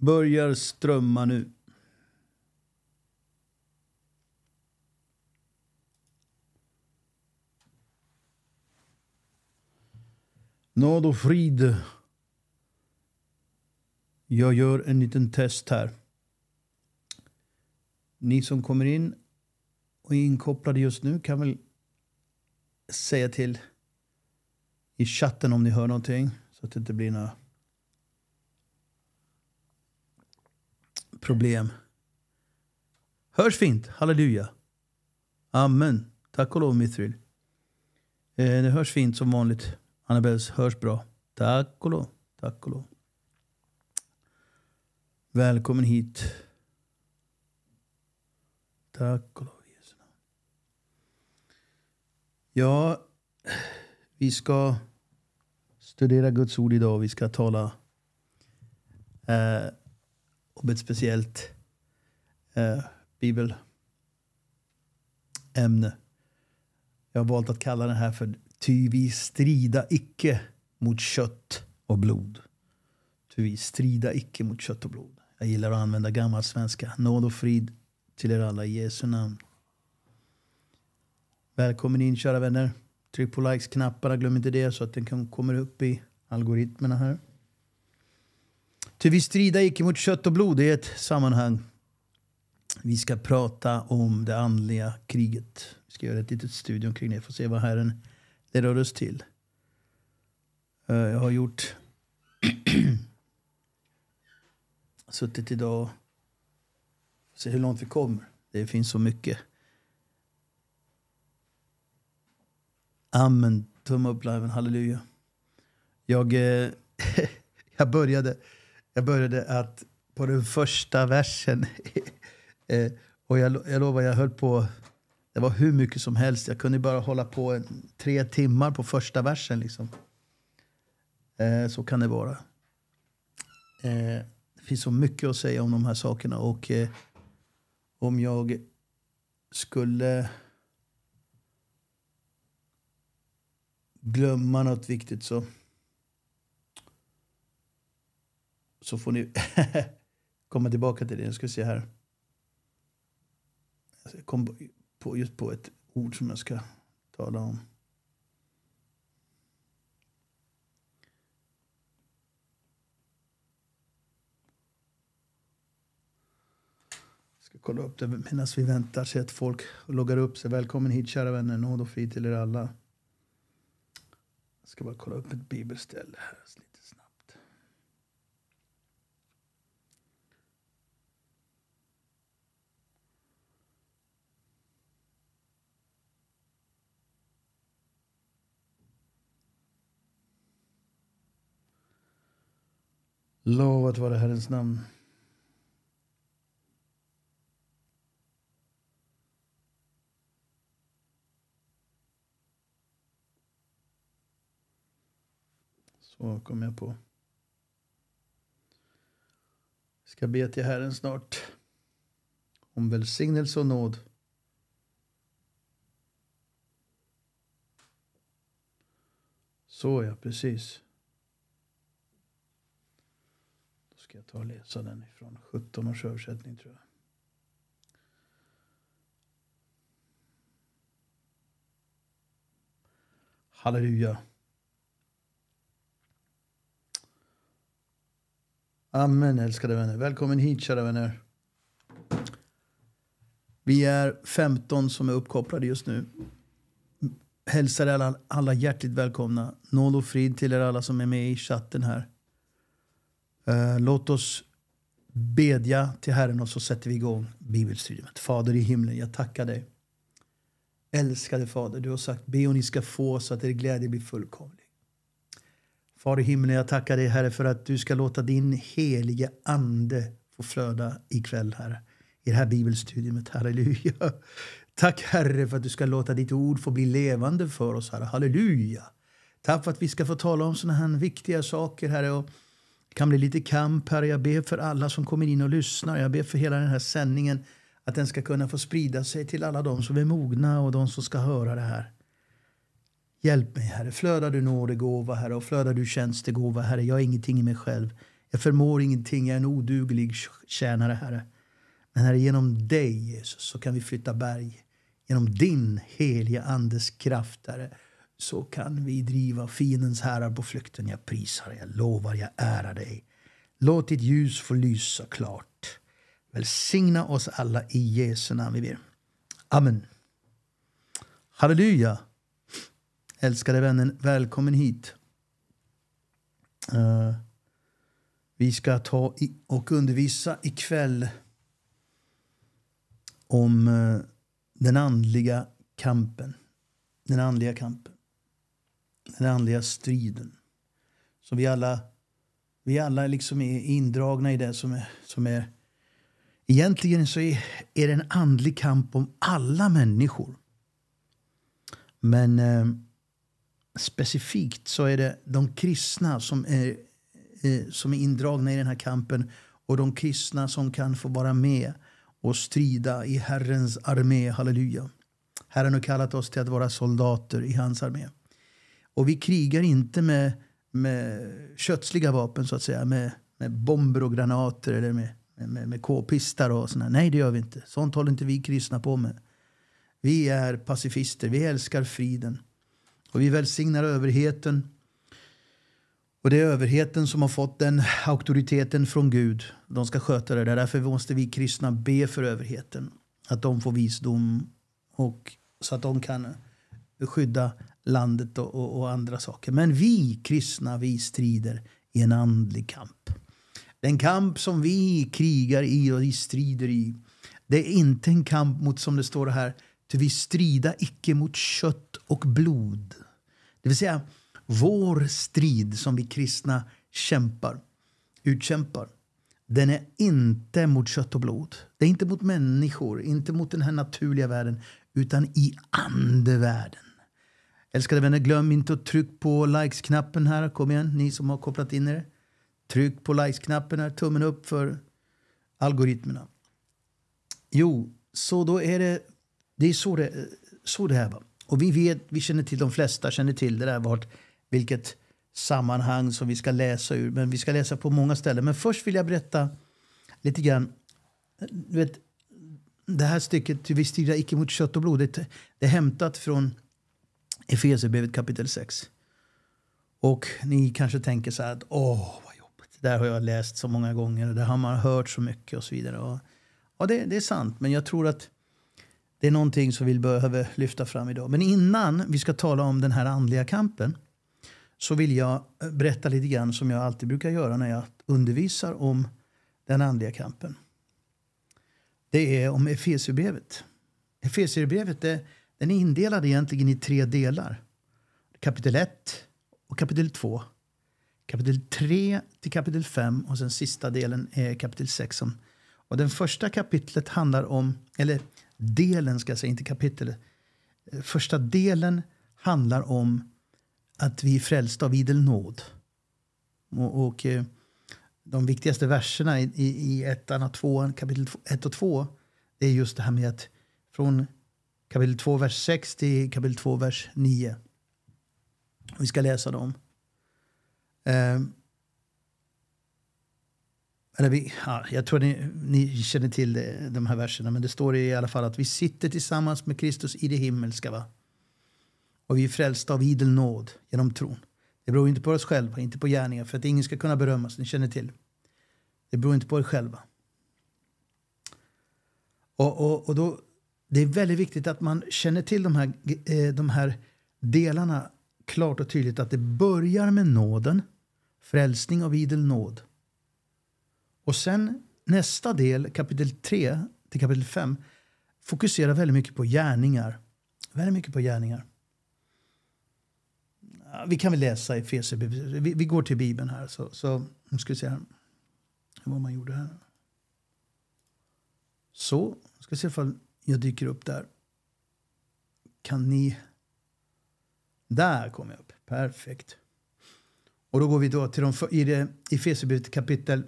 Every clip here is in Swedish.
börjar strömma nu. Nåd och frid. Jag gör en liten test här. Ni som kommer in och är inkopplade just nu kan väl säga till i chatten om ni hör någonting så att det inte blir några problem. Hörs fint, halleluja. Amen. Tack och lov Mithril. Eh, det hörs fint som vanligt. Annabels hörs bra. Tack och lov, tack och lov. Välkommen hit. Tack och lov Jesus. Ja, vi ska studera Guds ord idag. Vi ska tala eh, om ett speciellt eh, bibelämne. Jag har valt att kalla den här för Ty vi strida icke mot kött och blod. Ty vi strida icke mot kött och blod. Jag gillar att använda gammal svenska. Nåd och frid till er alla i Jesu namn. Välkommen in kära vänner. Tryck på likes-knapparna, glöm inte det så att den kommer upp i algoritmerna här. Ty vi strida icke mot kött och blod i ett sammanhang. Vi ska prata om det andliga kriget. Vi ska göra ett litet studium kring det. Får se vad Herren leder oss till. Eh, jag har gjort... suttit idag och... Se hur långt vi kommer. Det finns så mycket. Amen. Tumme upp liven. Halleluja. Jag, eh, jag började... Jag började att på den första versen. Eh, och jag, jag lovar, jag höll på. Det var hur mycket som helst. Jag kunde bara hålla på en, tre timmar på första versen. Liksom. Eh, så kan det vara. Eh, det finns så mycket att säga om de här sakerna. Och eh, om jag skulle glömma något viktigt så Så får ni komma tillbaka till det. Jag ska se här. Jag kom på just på ett ord som jag ska tala om. kolla upp det medan vi väntar. Se att folk loggar upp sig. Välkommen hit kära vänner. Nåd och frid till er alla. Jag ska bara kolla upp ett bibelställe här. Lovat vare Herrens namn. Så kom jag på. Ska be till Herren snart om välsignelse och nåd. Så ja, precis. Ska jag ta och läsa den ifrån 17 års översättning tror jag. Halleluja. Amen älskade vänner. Välkommen hit kära vänner. Vi är 15 som är uppkopplade just nu. Hälsar alla, alla hjärtligt välkomna. Nåd och frid till er alla som är med i chatten här. Eh, låt oss bedja till Herren och så sätter vi igång bibelstudiet. Fader i himlen, jag tackar dig. Älskade Fader, du har sagt be och ni ska få så att er glädje blir fullkomlig. Far i himlen, jag tackar dig Herre för att du ska låta din helige Ande få flöda ikväll Herre, i det här bibelstudiet. Halleluja. Tack Herre för att du ska låta ditt ord få bli levande för oss Herre. Halleluja. Tack för att vi ska få tala om sådana här viktiga saker Herre. Och det kan bli lite kamp här. Jag ber för alla som kommer in och lyssnar. Jag ber för hela den här sändningen. Att den ska kunna få sprida sig till alla de som är mogna och de som ska höra det här. Hjälp mig, Herre. Flöda du nådegåva, Herre, och flödar du tjänstegåva, Herre. Jag är ingenting i mig själv. Jag förmår ingenting. Jag är en oduglig tjänare, Herre. Men Herre, genom dig, Jesus, så kan vi flytta berg. Genom din heliga Andes kraft, Herre så kan vi driva fiendens härar på flykten. Jag prisar, jag lovar, jag ärar dig. Låt ditt ljus få lysa klart. Välsigna oss alla i Jesu namn vi ber. Amen. Halleluja! Älskade vännen, välkommen hit. Uh, vi ska ta och undervisa ikväll om uh, den andliga kampen. Den andliga kampen den andliga striden. Så vi alla, vi alla liksom är indragna i det som är, som är... Egentligen så är, är det en andlig kamp om alla människor. Men eh, specifikt så är det de kristna som är, eh, som är indragna i den här kampen och de kristna som kan få vara med och strida i Herrens armé. Halleluja. Herren har kallat oss till att vara soldater i hans armé. Och vi krigar inte med, med kötsliga vapen, så att säga. Med, med bomber och granater eller med, med, med k-pistar och sådana. Nej, det gör vi inte. Sånt håller inte vi kristna på med. Vi är pacifister. Vi älskar friden. Och vi välsignar överheten. Och det är överheten som har fått den auktoriteten från Gud. De ska sköta det Därför måste vi kristna be för överheten. Att de får visdom och så att de kan skydda landet och, och, och andra saker. Men vi kristna, vi strider i en andlig kamp. Den kamp som vi krigar i och vi strider i, det är inte en kamp mot, som det står här, ty vi strida icke mot kött och blod. Det vill säga, vår strid som vi kristna kämpar, utkämpar, den är inte mot kött och blod. Det är inte mot människor, inte mot den här naturliga världen, utan i andevärlden. Älskade vänner, glöm inte att trycka på likes-knappen här. Kom igen, ni som har kopplat in er. Tryck på likes-knappen här, tummen upp för algoritmerna. Jo, så då är det... Det är så det, så det här var. Och vi vet, vi känner till, de flesta känner till det där vart, vilket sammanhang som vi ska läsa ur. Men vi ska läsa på många ställen. Men först vill jag berätta lite grann. Du vet, det här stycket, vi stirrar icke mot kött och blod, det, det är hämtat från Efesierbrevet kapitel 6. Och ni kanske tänker så här att åh, vad jobbigt. Det där har jag läst så många gånger och det har man hört så mycket och så vidare. Och, ja, det, det är sant, men jag tror att det är någonting som vi behöver lyfta fram idag. Men innan vi ska tala om den här andliga kampen så vill jag eh, berätta lite grann som jag alltid brukar göra när jag undervisar om den andliga kampen. Det är om Efesierbrevet. Efesierbrevet det den är indelad egentligen i tre delar. Kapitel 1 och kapitel 2. Kapitel 3 till kapitel 5 och sen sista delen är eh, kapitel 6. Och den första kapitlet handlar om, eller delen ska jag säga, inte kapitlet. Eh, första delen handlar om att vi är frälsta av idel nåd. Och, och eh, de viktigaste verserna i, i, i ettan och tvåan, kapitel 1 och 2 det är just det här med att från kapitel 2, vers 6 till kapitel 2, vers 9. Vi ska läsa dem. Eh, eller vi, ja, jag tror ni, ni känner till det, de här verserna, men det står i alla fall att vi sitter tillsammans med Kristus i det himmelska. Va? Och vi är frälsta av idel nåd genom tron. Det beror inte på oss själva, inte på gärningar, för att ingen ska kunna berömmas. Ni känner till. Det beror inte på er själva. Och, och, och då det är väldigt viktigt att man känner till de här, eh, de här delarna klart och tydligt. Att det börjar med nåden, frälsning av idel nåd. Och sen nästa del, kapitel 3 till kapitel 5, fokuserar väldigt mycket på gärningar. Väldigt mycket på gärningar. Vi kan väl läsa i Feser, vi, går till Bibeln här. Så, så nu ska vi se här. vad man gjorde här. Så, ska se ifall jag dyker upp där. Kan ni... Där kom jag upp. Perfekt. Och då går vi då till de, i, i Fesierbrevet kapitel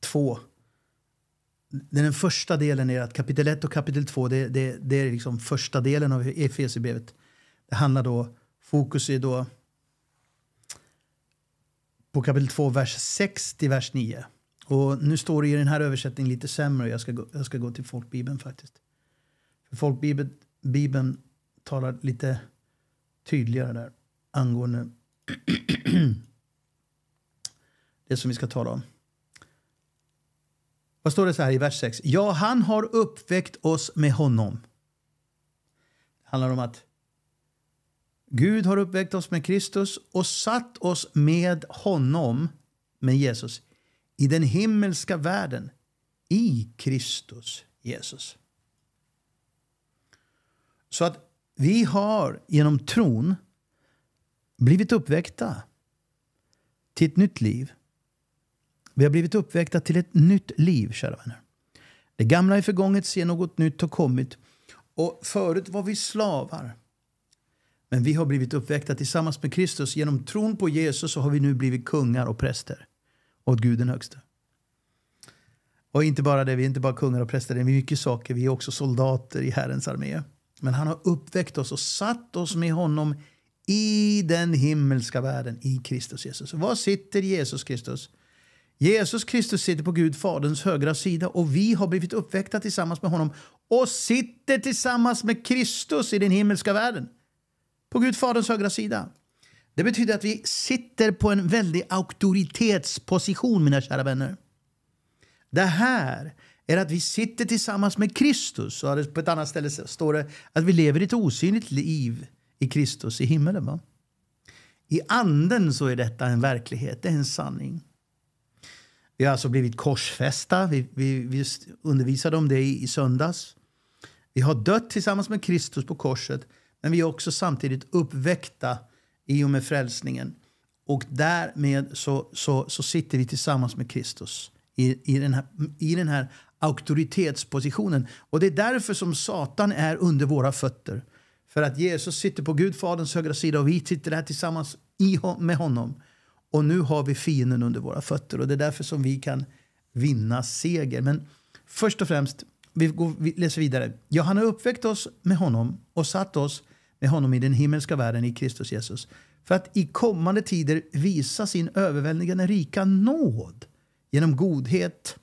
2. Den första delen är att kapitel 1 och kapitel 2, det, det, det är liksom första delen av e- Efesierbrevet. Det handlar då, fokus är då på kapitel 2, vers 6 till vers 9. Och nu står det i den här översättningen lite sämre. Jag ska gå, jag ska gå till folkbibeln faktiskt. För folkbibeln Bibeln talar lite tydligare där angående det som vi ska tala om. Vad står det så här i vers 6? Ja, han har uppväckt oss med honom. Det handlar om att Gud har uppväckt oss med Kristus och satt oss med honom, med Jesus, i den himmelska världen i Kristus Jesus. Så att vi har genom tron blivit uppväckta till ett nytt liv. Vi har blivit uppväckta till ett nytt liv, kära vänner. Det gamla är förgånget, se något nytt har kommit. Och förut var vi slavar. Men vi har blivit uppväckta tillsammans med Kristus. Genom tron på Jesus så har vi nu blivit kungar och präster åt Gud den högste. Och inte bara det, vi är inte bara kungar och präster, det är mycket saker. Vi är också soldater i Herrens armé. Men han har uppväckt oss och satt oss med honom i den himmelska världen, i Kristus Jesus. Och var sitter Jesus Kristus? Jesus Kristus sitter på Gud Faderns högra sida och vi har blivit uppväckta tillsammans med honom och sitter tillsammans med Kristus i den himmelska världen. På Gud Faderns högra sida. Det betyder att vi sitter på en väldig auktoritetsposition, mina kära vänner. Det här är att vi sitter tillsammans med Kristus. Och på ett annat ställe står det att vi lever ett osynligt liv i Kristus i himmelen. Va? I anden så är detta en verklighet, det är en sanning. Vi har alltså blivit korsfästa. Vi, vi, vi undervisade om det i, i söndags. Vi har dött tillsammans med Kristus på korset, men vi är också samtidigt uppväckta i och med frälsningen. Och därmed så, så, så sitter vi tillsammans med Kristus i, i, den här, i den här auktoritetspositionen. Och det är därför som Satan är under våra fötter. För att Jesus sitter på Gud Faderns högra sida och vi sitter där tillsammans i, med honom. Och nu har vi fienden under våra fötter och det är därför som vi kan vinna seger. Men först och främst, vi, går, vi läser vidare. Ja, han har uppväckt oss med honom och satt oss med honom i den himmelska världen i Kristus Jesus. För att i kommande tider visa sin överväldigande rika nåd genom godhet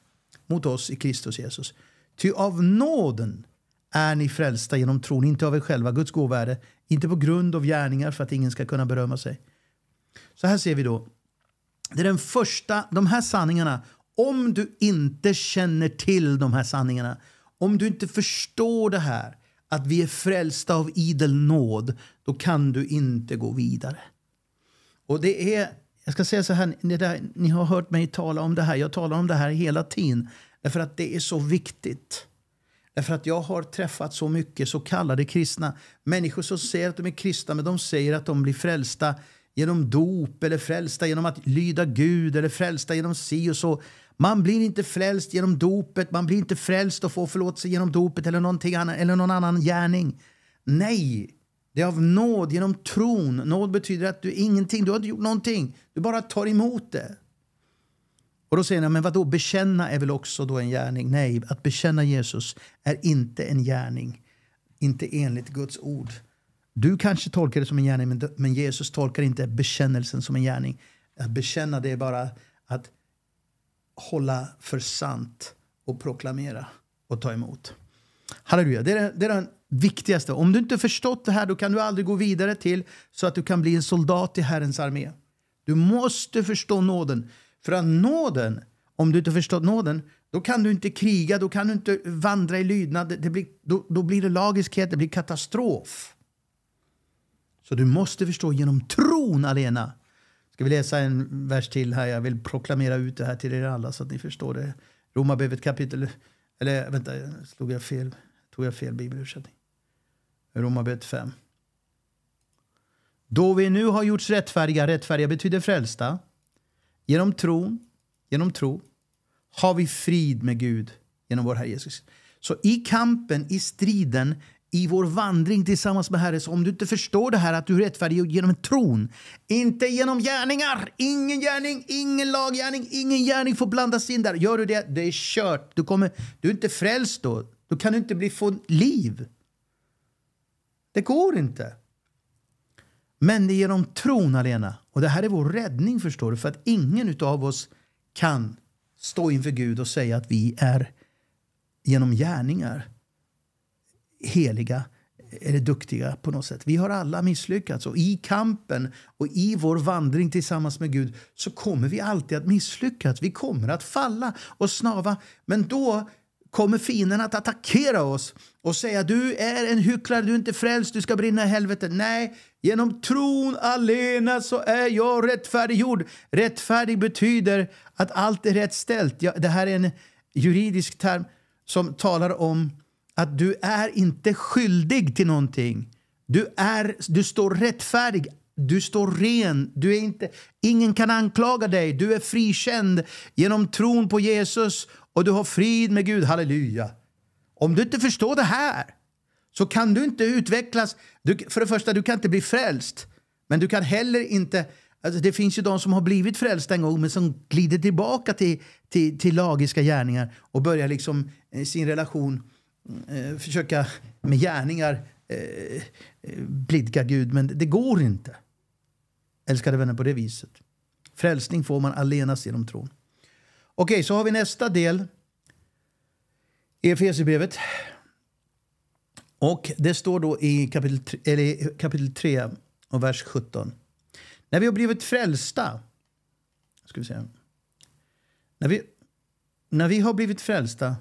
mot oss i Kristus Jesus. Ty av nåden är ni frälsta genom tron, inte av er själva, Guds gåvärde, inte på grund av gärningar för att ingen ska kunna berömma sig. Så här ser vi då. Det är den första, de här sanningarna, om du inte känner till de här sanningarna, om du inte förstår det här, att vi är frälsta av idel nåd, då kan du inte gå vidare. Och det är, jag ska säga så här, ni, där, ni har hört mig tala om det här, jag talar om det här hela tiden. Därför att det är så viktigt. Därför att jag har träffat så mycket så kallade kristna. Människor som säger att de är kristna men de säger att de blir frälsta genom dop eller frälsta genom att lyda Gud eller frälsta genom si och så. Man blir inte frälst genom dopet, man blir inte frälst och får förlåtelse genom dopet eller, annan, eller någon annan gärning. Nej, det är av nåd genom tron. Nåd betyder att du ingenting, du har inte gjort någonting. Du bara tar emot det. Och då säger ni, men vadå, bekänna är väl också då en gärning? Nej, att bekänna Jesus är inte en gärning. Inte enligt Guds ord. Du kanske tolkar det som en gärning, men Jesus tolkar inte bekännelsen som en gärning. Att bekänna, det är bara att hålla för sant och proklamera och ta emot. Halleluja, det är, det är den viktigaste. Om du inte förstått det här då kan du aldrig gå vidare till så att du kan bli en soldat i Herrens armé. Du måste förstå nåden. För att nåden, om du inte förstått nåden, då kan du inte kriga, då kan du inte vandra i lydnad. Det blir, då, då blir det lagiskhet, det blir katastrof. Så du måste förstå genom tron alena Ska vi läsa en vers till här? Jag vill proklamera ut det här till er alla så att ni förstår det. Romarbrevet kapitel... Eller vänta, slog jag fel? Tog jag fel bibelöversättning? Romarbrevet 5. Då vi nu har gjorts rättfärdiga, rättfärdiga betyder frälsta, genom tro, genom tro, har vi frid med Gud genom vår Herre Jesus. Så i kampen, i striden, i vår vandring tillsammans med Herren. Så om du inte förstår det här att du är rättfärdig genom tron, inte genom gärningar. Ingen gärning, ingen laggärning, ingen gärning får blandas in där. Gör du det, det är kört. Du, kommer, du är inte frälst då. Då kan du inte bli, få liv. Det går inte. Men det är genom tron alena. Och det här är vår räddning förstår du. För att ingen av oss kan stå inför Gud och säga att vi är genom gärningar heliga eller duktiga på något sätt. Vi har alla misslyckats och i kampen och i vår vandring tillsammans med Gud så kommer vi alltid att misslyckas. Vi kommer att falla och snava. Men då kommer fienden att attackera oss och säga du är en hycklare, du är inte frälst, du ska brinna i helvetet. Nej, genom tron alena så är jag rättfärdiggjord. Rättfärdig betyder att allt är rätt ställt. det här är en juridisk term som talar om att du är inte skyldig till någonting. Du, är, du står rättfärdig, du står ren, du är inte, ingen kan anklaga dig. Du är frikänd genom tron på Jesus och du har frid med Gud. Halleluja! Om du inte förstår det här så kan du inte utvecklas. Du, för det första, du kan inte bli frälst. Men du kan heller inte... Alltså det finns ju de som har blivit frälsta en gång men som glider tillbaka till, till, till lagiska gärningar och börjar liksom eh, sin relation eh, försöka med gärningar eh, eh, blidka Gud, men det går inte. Älskade vänner, på det viset. Frälsning får man allenast genom tron. Okej, okay, så har vi nästa del Efesierbrevet. Och det står då i kapitel 3, eller kapitel 3 och vers 17. När vi har blivit frälsta... Ska vi se. När vi, när vi har blivit frälsta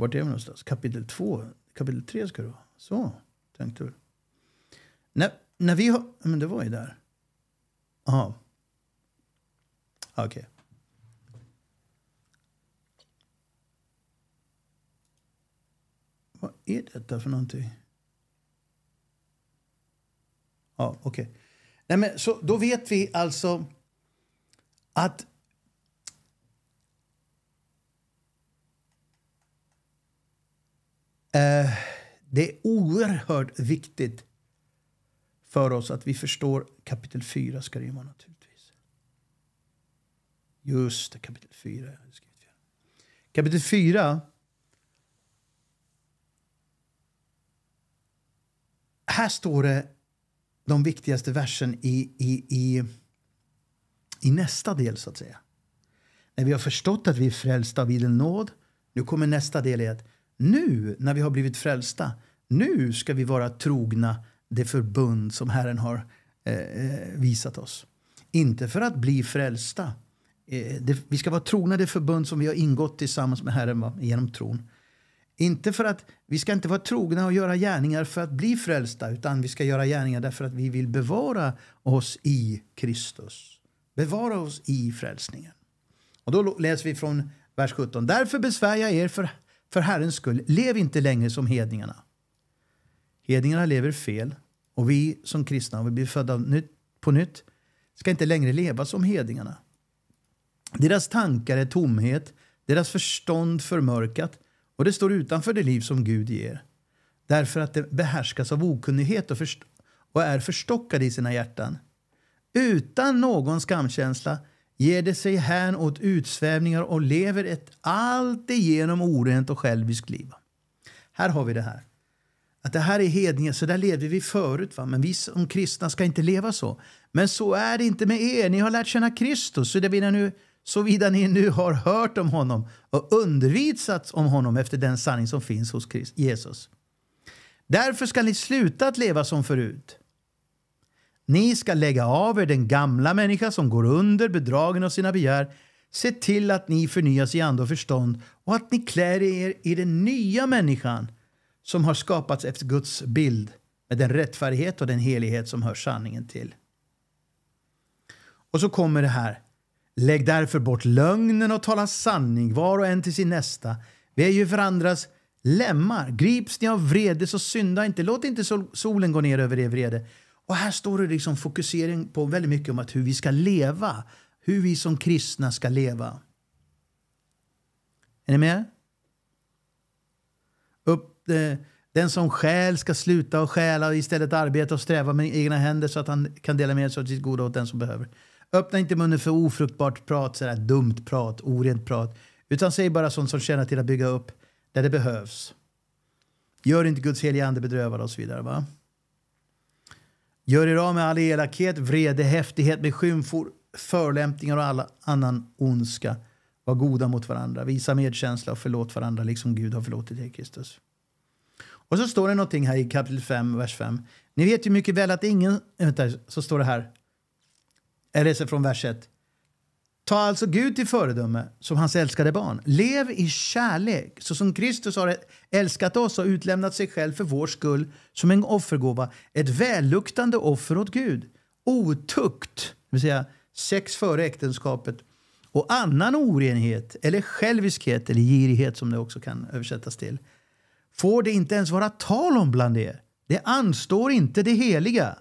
Vart är vi någonstans? Kapitel 2? Kapitel 3 ska det vara. Så, tänkte du. När, när vi har... Men det var ju där. Jaha. Okej. Okay. Vad är detta för någonting? Ja, okej. Okay. Nej, men, så, då vet vi alltså att Eh, det är oerhört viktigt för oss att vi förstår kapitel 4 ska rymma naturligtvis. Just det, kapitel 4. Kapitel 4. Här står det de viktigaste versen i, i, i, i nästa del, så att säga. När vi har förstått att vi är frälsta av idel nåd. Nu kommer nästa del i att nu när vi har blivit frälsta, nu ska vi vara trogna det förbund som Herren har eh, eh, visat oss. Inte för att bli frälsta. Eh, det, vi ska vara trogna det förbund som vi har ingått tillsammans med Herren genom tron. Inte för att vi ska inte vara trogna och göra gärningar för att bli frälsta, utan vi ska göra gärningar därför att vi vill bevara oss i Kristus. Bevara oss i frälsningen. Och då läser vi från vers 17. Därför besvär jag er för för Herrens skull, lev inte längre som hedningarna. Hedningarna lever fel och vi som kristna, om vi blir födda på nytt, ska inte längre leva som hedningarna. Deras tankar är tomhet, deras förstånd förmörkat och det står utanför det liv som Gud ger. Därför att det behärskas av okunnighet och, och är förstockade i sina hjärtan. Utan någon skamkänsla ger det sig hän åt utsvävningar och lever ett alltigenom orent och själviskt liv. Här har vi det här. Att det här är hedningar, så där levde vi förut. Va? Men vi som kristna ska inte leva så. Men så är det inte med er. Ni har lärt känna Kristus, såvida nu, så ni nu har hört om honom och undervisats om honom efter den sanning som finns hos Jesus. Därför ska ni sluta att leva som förut. Ni ska lägga av er den gamla människa som går under, bedragen av sina begär. Se till att ni förnyas i ande och förstånd och att ni klär er i den nya människan som har skapats efter Guds bild med den rättfärdighet och den helighet som hör sanningen till. Och så kommer det här. Lägg därför bort lögnen och tala sanning var och en till sin nästa. Vi är ju varandras lemmar. Grips ni av vrede så synda inte. Låt inte solen gå ner över er vrede. Och här står det liksom fokusering på väldigt mycket om att hur vi ska leva. Hur vi som kristna ska leva. Är ni med? Upp, eh, den som skäl ska sluta och stjäla och istället arbeta och sträva med egna händer så att han kan dela med sig av sitt goda åt den som behöver. Öppna inte munnen för ofruktbart prat, sådär dumt prat, orent prat. Utan säg bara sånt som tjänar till att bygga upp där det behövs. Gör inte Guds heliga ande bedrövad och så vidare. Va? Gör er av med all elakhet, vrede, häftighet, med skymfor, förlämpningar och all annan ondska. Var goda mot varandra, visa medkänsla och förlåt varandra liksom Gud har förlåtit er, Kristus. Och så står det någonting här i kapitel 5, vers 5. Ni vet ju mycket väl att ingen... Vänta, så står det här. Jag läser från vers 1. Ta alltså Gud till föredöme som hans älskade barn. Lev i kärlek, så som Kristus har älskat oss och utlämnat sig själv för vår skull som en offergåva, ett välluktande offer åt Gud. Otukt, det vill säga sex före äktenskapet, och annan orenhet eller själviskhet eller girighet som det också kan översättas till får det inte ens vara tal om bland er. Det anstår inte det heliga.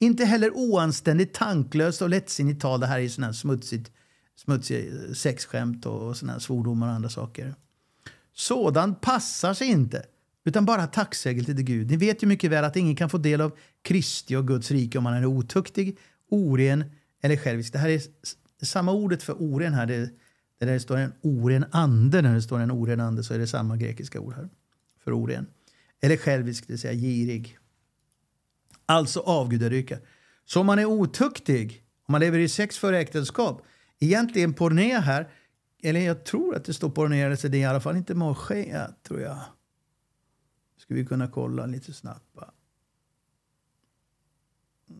Inte heller oanständigt, tanklöst och lättsinnigt tal. Det här är ju sånt här smutsigt smutsiga sexskämt och såna svordomar och andra saker. Sådant passar sig inte, utan bara tacksägelse till Gud. Ni vet ju mycket väl att ingen kan få del av Kristi och Guds rike om man är otuktig, oren eller självisk. Det här är samma ordet för oren här. Det, där det står en oren ande, när det står en oren ande så är det samma grekiska ord här för oren. Eller självisk, det vill säga girig. Alltså avgudadyrkan. Så om man är otuktig, om man lever i sex före äktenskap, egentligen porné här, eller jag tror att det står porné, så det är i alla fall inte Moshea, tror jag. Ska vi kunna kolla lite snabbt? Va?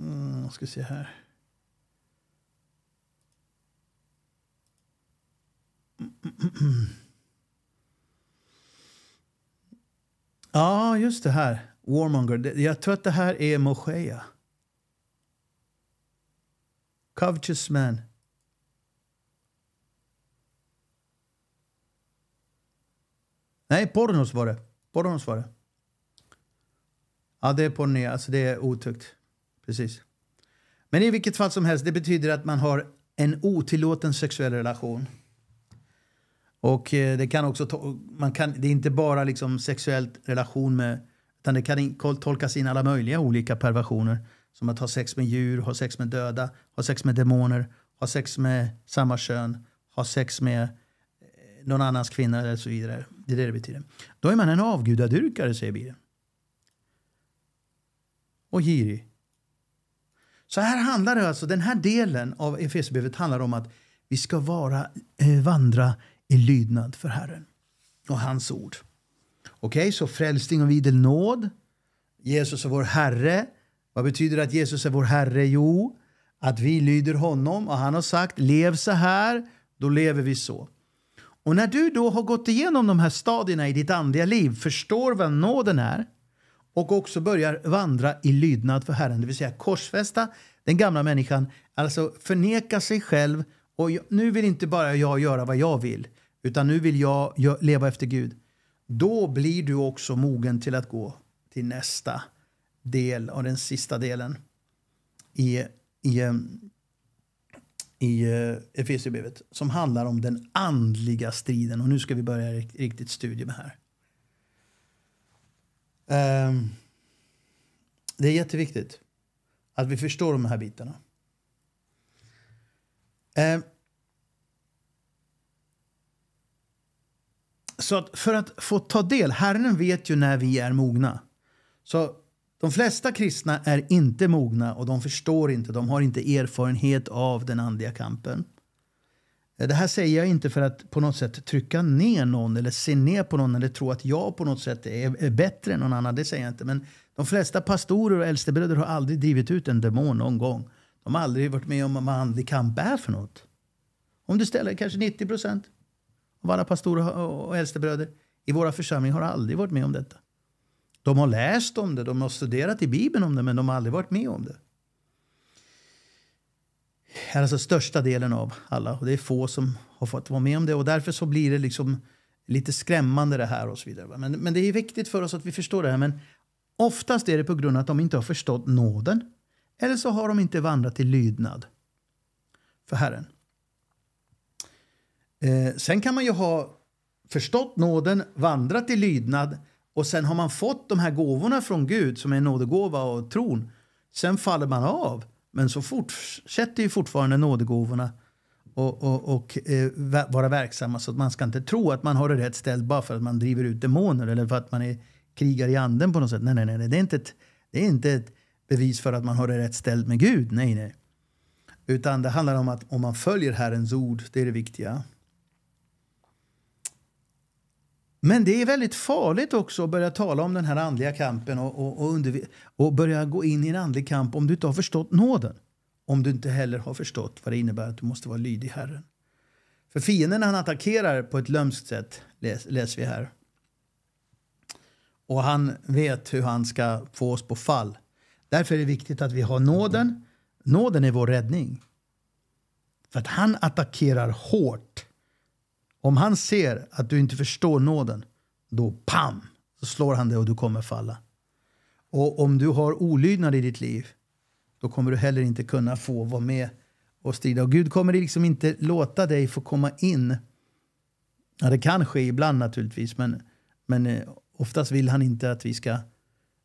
Mm, ska se här. Ja, just det här. Warmonger. Jag tror att det här är Moshea. Covetous man. Nej, Pornos var det. Pornos var det. Ja, det är porné. Alltså det är otukt. Precis. Men i vilket fall som helst, det betyder att man har en otillåten sexuell relation. Och eh, det kan också, man kan, det är inte bara liksom sexuellt relation med, utan det kan tolkas in alla möjliga olika perversioner. Som att ha sex med djur, ha sex med döda, ha sex med demoner, ha sex med samma kön, ha sex med eh, någon annans kvinna eller så vidare. Det är det det betyder. Då är man en avgudadyrkare, säger Bibeln. Och girig. Så här handlar det alltså, den här delen av Efesierbrevet handlar om att vi ska vara, eh, vandra i lydnad för Herren och hans ord. Okej, okay, så frälsning och videl nåd. Jesus är vår Herre. Vad betyder det att Jesus är vår Herre? Jo, att vi lyder honom och han har sagt lev så här, då lever vi så. Och när du då har gått igenom de här stadierna i ditt andliga liv, förstår vad nåden är och också börjar vandra i lydnad för Herren, det vill säga korsfästa den gamla människan, alltså förneka sig själv och nu vill inte bara jag göra vad jag vill, utan nu vill jag leva efter Gud. Då blir du också mogen till att gå till nästa del och den sista delen i, i eh, i eh, Efesierbrevet som handlar om den andliga striden. Och nu ska vi börja riktigt studium här. Ehm, det är jätteviktigt att vi förstår de här bitarna. Ehm, så att för att få ta del, Herren vet ju när vi är mogna. Så de flesta kristna är inte mogna och de förstår inte. De har inte erfarenhet av den andliga kampen. Eh, det här säger jag inte för att på något sätt trycka ner någon eller se ner på någon eller tro att jag på något sätt är, bättre än någon annan. Det säger jag inte. Men de flesta pastorer och äldstebröder har aldrig drivit ut en demon någon gång. De har aldrig varit med om vad andlig kamp är för något. Om du ställer kanske 90 procent av alla pastorer och äldstebröder i våra församlingar har aldrig varit med om detta. De har läst om det, de har studerat i Bibeln om det, men de har aldrig varit med om det. Det är alltså största delen av alla och det är få som har fått vara med om det och därför så blir det liksom lite skrämmande det här och så vidare. Men, men det är viktigt för oss att vi förstår det här. Men oftast är det på grund av att de inte har förstått nåden eller så har de inte vandrat i lydnad för Herren. Eh, sen kan man ju ha förstått nåden, vandrat i lydnad och sen har man fått de här gåvorna från Gud som är nådegåva och tron. Sen faller man av. Men så fortsätter ju fortfarande nådegåvorna och, och, och eh, vara verksamma. Så att man ska inte tro att man har det rätt ställt bara för att man driver ut demoner eller för att man är krigar i anden på något sätt. Nej, nej, nej. Det är inte ett, det är inte ett bevis för att man har det rätt ställt med Gud. Nej, nej. Utan det handlar om att om man följer Herrens ord, det är det viktiga. Men det är väldigt farligt också att börja tala om den här andliga kampen och, och, och, undervi- och börja gå in i en andlig kamp om du inte har förstått nåden. Om du inte heller har förstått vad det innebär att du måste vara lydig Herren. För fienden han attackerar på ett lömskt sätt, läs, läser vi här. Och han vet hur han ska få oss på fall. Därför är det viktigt att vi har nåden. Nåden är vår räddning. För att han attackerar hårt. Om han ser att du inte förstår nåden, då pam, så slår han dig och du kommer falla. Och om du har olydnad i ditt liv, då kommer du heller inte kunna få vara med och strida. Och Gud kommer liksom inte låta dig få komma in. Ja, det kan ske ibland naturligtvis, men, men eh, oftast vill han inte att vi ska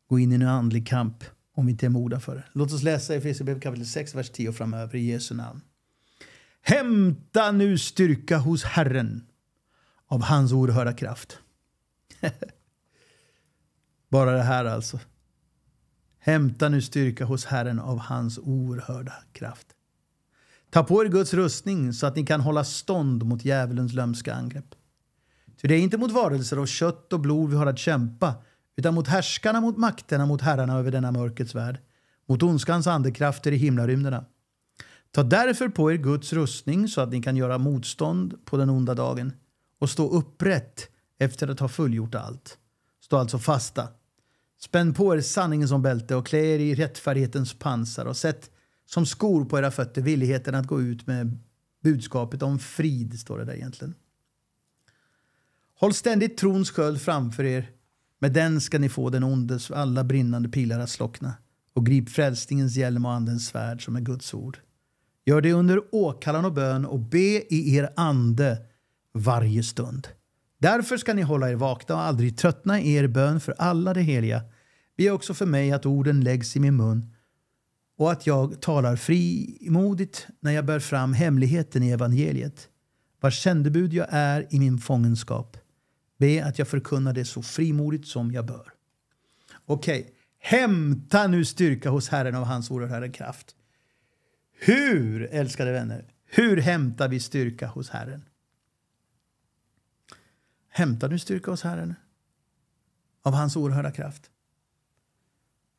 gå in i en andlig kamp om vi inte är mogna för det. Låt oss läsa i Fesierbrevet kapitel 6, vers 10 framöver i Jesu namn. Hämta nu styrka hos Herren av hans oerhörda kraft. Bara det här alltså. Hämta nu styrka hos Herren av hans oerhörda kraft. Ta på er Guds rustning så att ni kan hålla stånd mot djävulens lömska angrepp. Ty det är inte mot varelser av kött och blod vi har att kämpa utan mot härskarna, mot makterna, mot herrarna över denna mörkets värld mot ondskans andekrafter i himlarymderna. Ta därför på er Guds rustning så att ni kan göra motstånd på den onda dagen och stå upprätt efter att ha fullgjort allt. Stå alltså fasta. Spänn på er sanningen som bälte och klä er i rättfärdighetens pansar och sätt som skor på era fötter villigheten att gå ut med budskapet om frid, står det där egentligen. Håll ständigt trons sköld framför er. Med den ska ni få den ondes alla brinnande pilar att slockna och grip frälsningens hjälm och andens svärd som är Guds ord. Gör det under åkallan och bön och be i er ande varje stund. Därför ska ni hålla er vakna och aldrig tröttna i er bön för alla det heliga. Be också för mig att orden läggs i min mun och att jag talar frimodigt när jag bär fram hemligheten i evangeliet, vars sändebud jag är i min fångenskap. Be att jag förkunnar det så frimodigt som jag bör. Okej, okay. hämta nu styrka hos Herren av hans oerhörda kraft. Hur, älskade vänner, hur hämtar vi styrka hos Herren? Hämtar du styrka hos Herren? Av hans oerhörda kraft?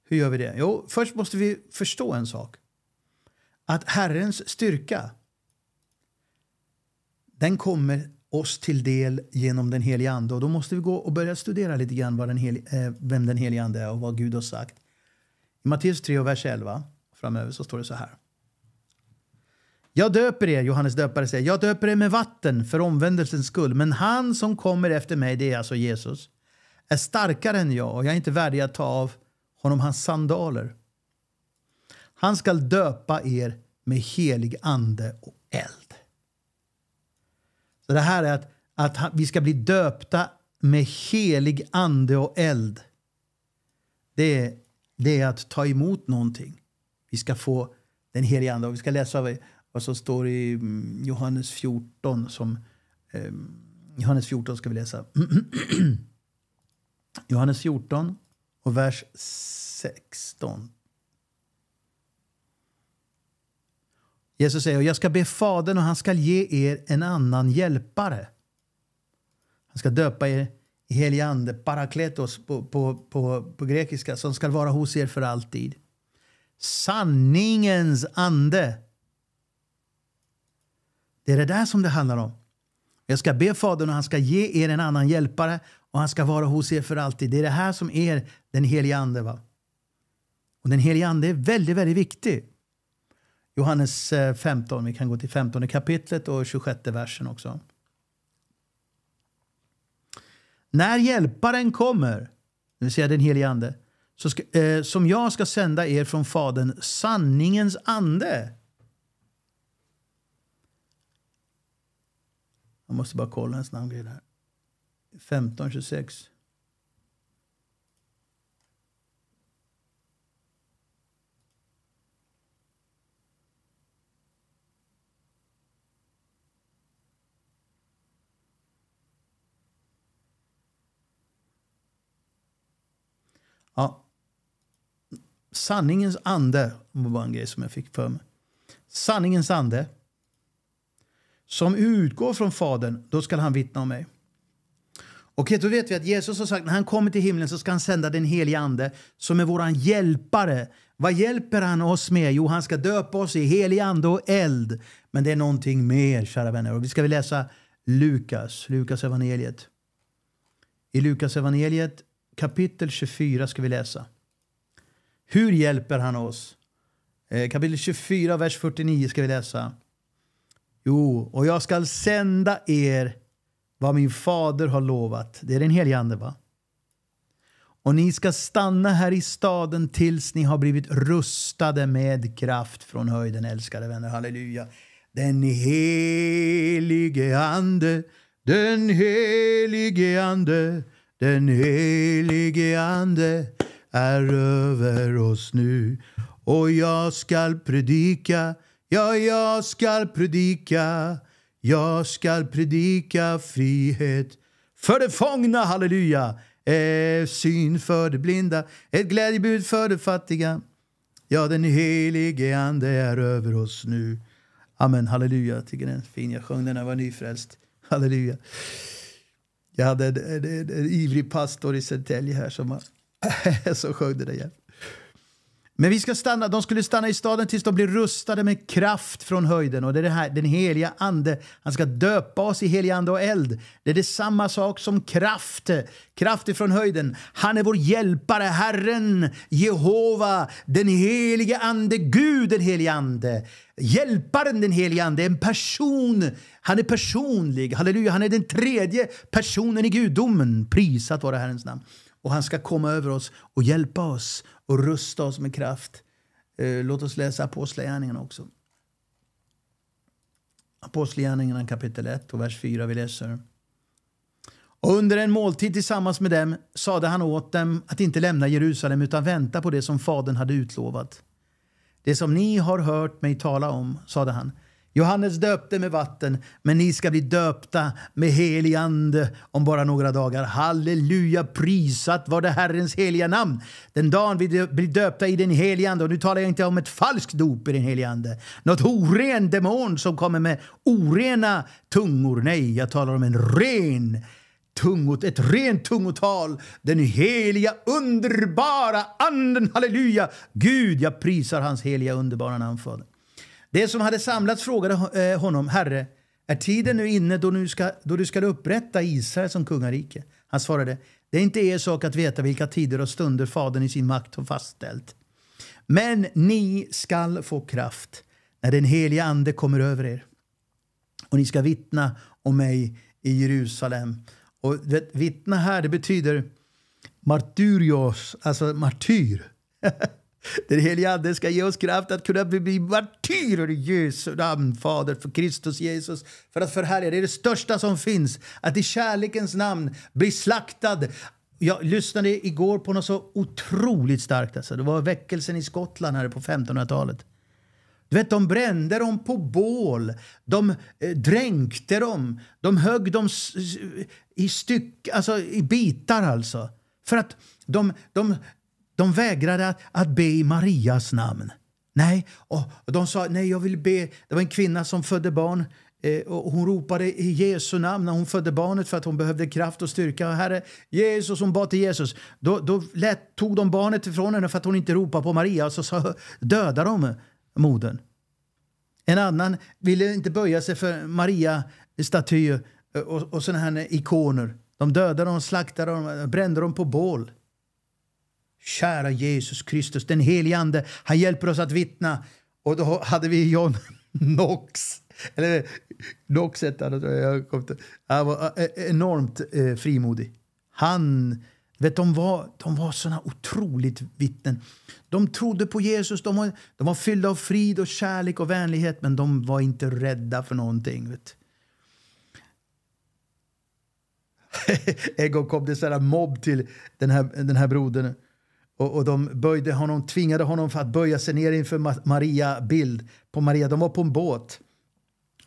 Hur gör vi det? Jo, först måste vi förstå en sak. Att Herrens styrka den kommer oss till del genom den helige Ande. Och då måste vi gå och börja studera lite grann vad den hel, eh, vem den helige Ande är och vad Gud har sagt. I Matteus 3 och vers 11 framöver så står det så här. Jag döper er, Johannes döpare säger, jag döper er med vatten för omvändelsens skull, men han som kommer efter mig, det är alltså Jesus, är starkare än jag och jag är inte värdig att ta av honom hans sandaler. Han skall döpa er med helig ande och eld. Så det här är att, att vi ska bli döpta med helig ande och eld. Det är, det är att ta emot någonting. Vi ska få den heliga ande och vi ska läsa vad som står i mm, Johannes 14 som eh, Johannes 14 ska vi läsa. Johannes 14 och vers 16. Jesus säger, och jag ska be Fadern och han ska ge er en annan hjälpare. Han ska döpa er i helig ande, parakletos på, på, på, på grekiska, som ska vara hos er för alltid. Sanningens ande det är det där som det handlar om. Jag ska be Fadern och han ska ge er en annan hjälpare och han ska vara hos er för alltid. Det är det här som är den helige Ande. Va? Och den helige Ande är väldigt, väldigt viktig. Johannes 15, eh, vi kan gå till 15 kapitlet och 26 versen också. När hjälparen kommer, det vill säga den helige Ande, så ska, eh, som jag ska sända er från Fadern, sanningens ande Jag måste bara kolla en snabb grej där. 1526. Ja. Sanningens ande var en grej som jag fick för mig. Sanningens ande som utgår från Fadern, då skall han vittna om mig. Okej, då vet vi att Jesus har sagt när han kommer till himlen så ska han sända den helige Ande som är vår hjälpare. Vad hjälper han oss med? Jo, han ska döpa oss i helig Ande och eld. Men det är någonting mer, kära vänner. Och vi ska vi läsa Lukas, Lukas evangeliet. I Lukas evangeliet kapitel 24 ska vi läsa. Hur hjälper han oss? Eh, kapitel 24, vers 49 ska vi läsa. Jo, och jag skall sända er vad min fader har lovat. Det är den helige ande va? Och ni ska stanna här i staden tills ni har blivit rustade med kraft från höjden, älskade vänner. Halleluja. Den helige ande, den helige ande, den helige ande är över oss nu. Och jag skall predika Ja, jag skall predika, jag skall predika frihet. För det fångna, halleluja! Eh, syn för de blinda, ett glädjebud för de fattiga. Ja, den helige Ande är över oss nu. Amen, halleluja. Jag tycker den är fin. Jag sjöng den när jag var nyfrälst. Halleluja. Jag hade en, en, en, en ivrig pastor i Södertälje här som, som sjöng den där. Men vi ska stanna, de skulle stanna i staden tills de blir rustade med kraft från höjden. Och det är det här, den heliga ande. Han ska döpa oss i helig ande och eld. Det är det samma sak som kraft. Kraft från höjden. Han är vår hjälpare, Herren, Jehova, den helige ande, Gud den helige ande. Hjälparen den helige ande, en person. Han är personlig. Halleluja, han är den tredje personen i gudomen. Prisat vare Herrens namn. Och han ska komma över oss och hjälpa oss och rusta oss med kraft. Eh, låt oss läsa Apostlagärningarna också. Apostlagärningarna kapitel 1 och vers 4. Vi läser. Och under en måltid tillsammans med dem sade han åt dem att inte lämna Jerusalem utan vänta på det som Fadern hade utlovat. Det som ni har hört mig tala om, sade han, Johannes döpte med vatten, men ni ska bli döpta med helig ande om bara några dagar. Halleluja, prisat var det Herrens heliga namn. Den dagen vi blir döpta i den helige ande, och nu talar jag inte om ett falskt dop i den helige ande, något oren demon som kommer med orena tungor. Nej, jag talar om en ren tungot, ett rent tungotal. Den heliga, underbara anden, halleluja! Gud, jag prisar hans heliga, underbara namn, Fader. Det som hade samlats frågade eh, honom, Herre, är tiden nu inne då, nu ska, då du ska upprätta Israel som kungarike? Han svarade, det är inte er sak att veta vilka tider och stunder Fadern i sin makt har fastställt. Men ni skall få kraft när den helige Ande kommer över er. Och ni ska vittna om mig i Jerusalem. Och vittna här, det betyder martyrios, alltså martyr. Den helige Ande ska ge oss kraft att kunna bli martyrer i Jesu namn, Fader, för Kristus Jesus, för att förhärliga. Det är det största som finns, att i kärlekens namn bli slaktad. Jag lyssnade igår på något så otroligt starkt. Alltså. Det var väckelsen i Skottland här på 1500-talet. Du vet, de brände dem på bål, de eh, dränkte dem, de högg dem i styck, alltså i bitar alltså. För att de, de de vägrade att, att be i Marias namn. Nej, och de sa nej jag vill be. Det var en kvinna som födde barn eh, och hon ropade i Jesu namn när hon födde barnet för att hon behövde kraft och styrka. Herre Jesus, hon bad till Jesus. Då, då lät, tog de barnet ifrån henne för att hon inte ropade på Maria och så sa, dödade de modern. En annan ville inte böja sig för Maria-statyer eh, och, och såna här ikoner. De dödade dem, slaktade dem, brände dem på bål. Kära Jesus Kristus, den helige Ande, han hjälper oss att vittna. Och då hade vi John Knox. Eller Knox hette han, jag kom Han var eh, eh, enormt eh, frimodig. Han, vet de var, de var såna otroligt vittnen. De trodde på Jesus, de var, de var fyllda av frid och kärlek och vänlighet men de var inte rädda för någonting. Vet. en gång kom det en mobb till den här, den här brodern. Och, och de böjde honom, tvingade honom för att böja sig ner inför Maria bild på Maria. De var på en båt.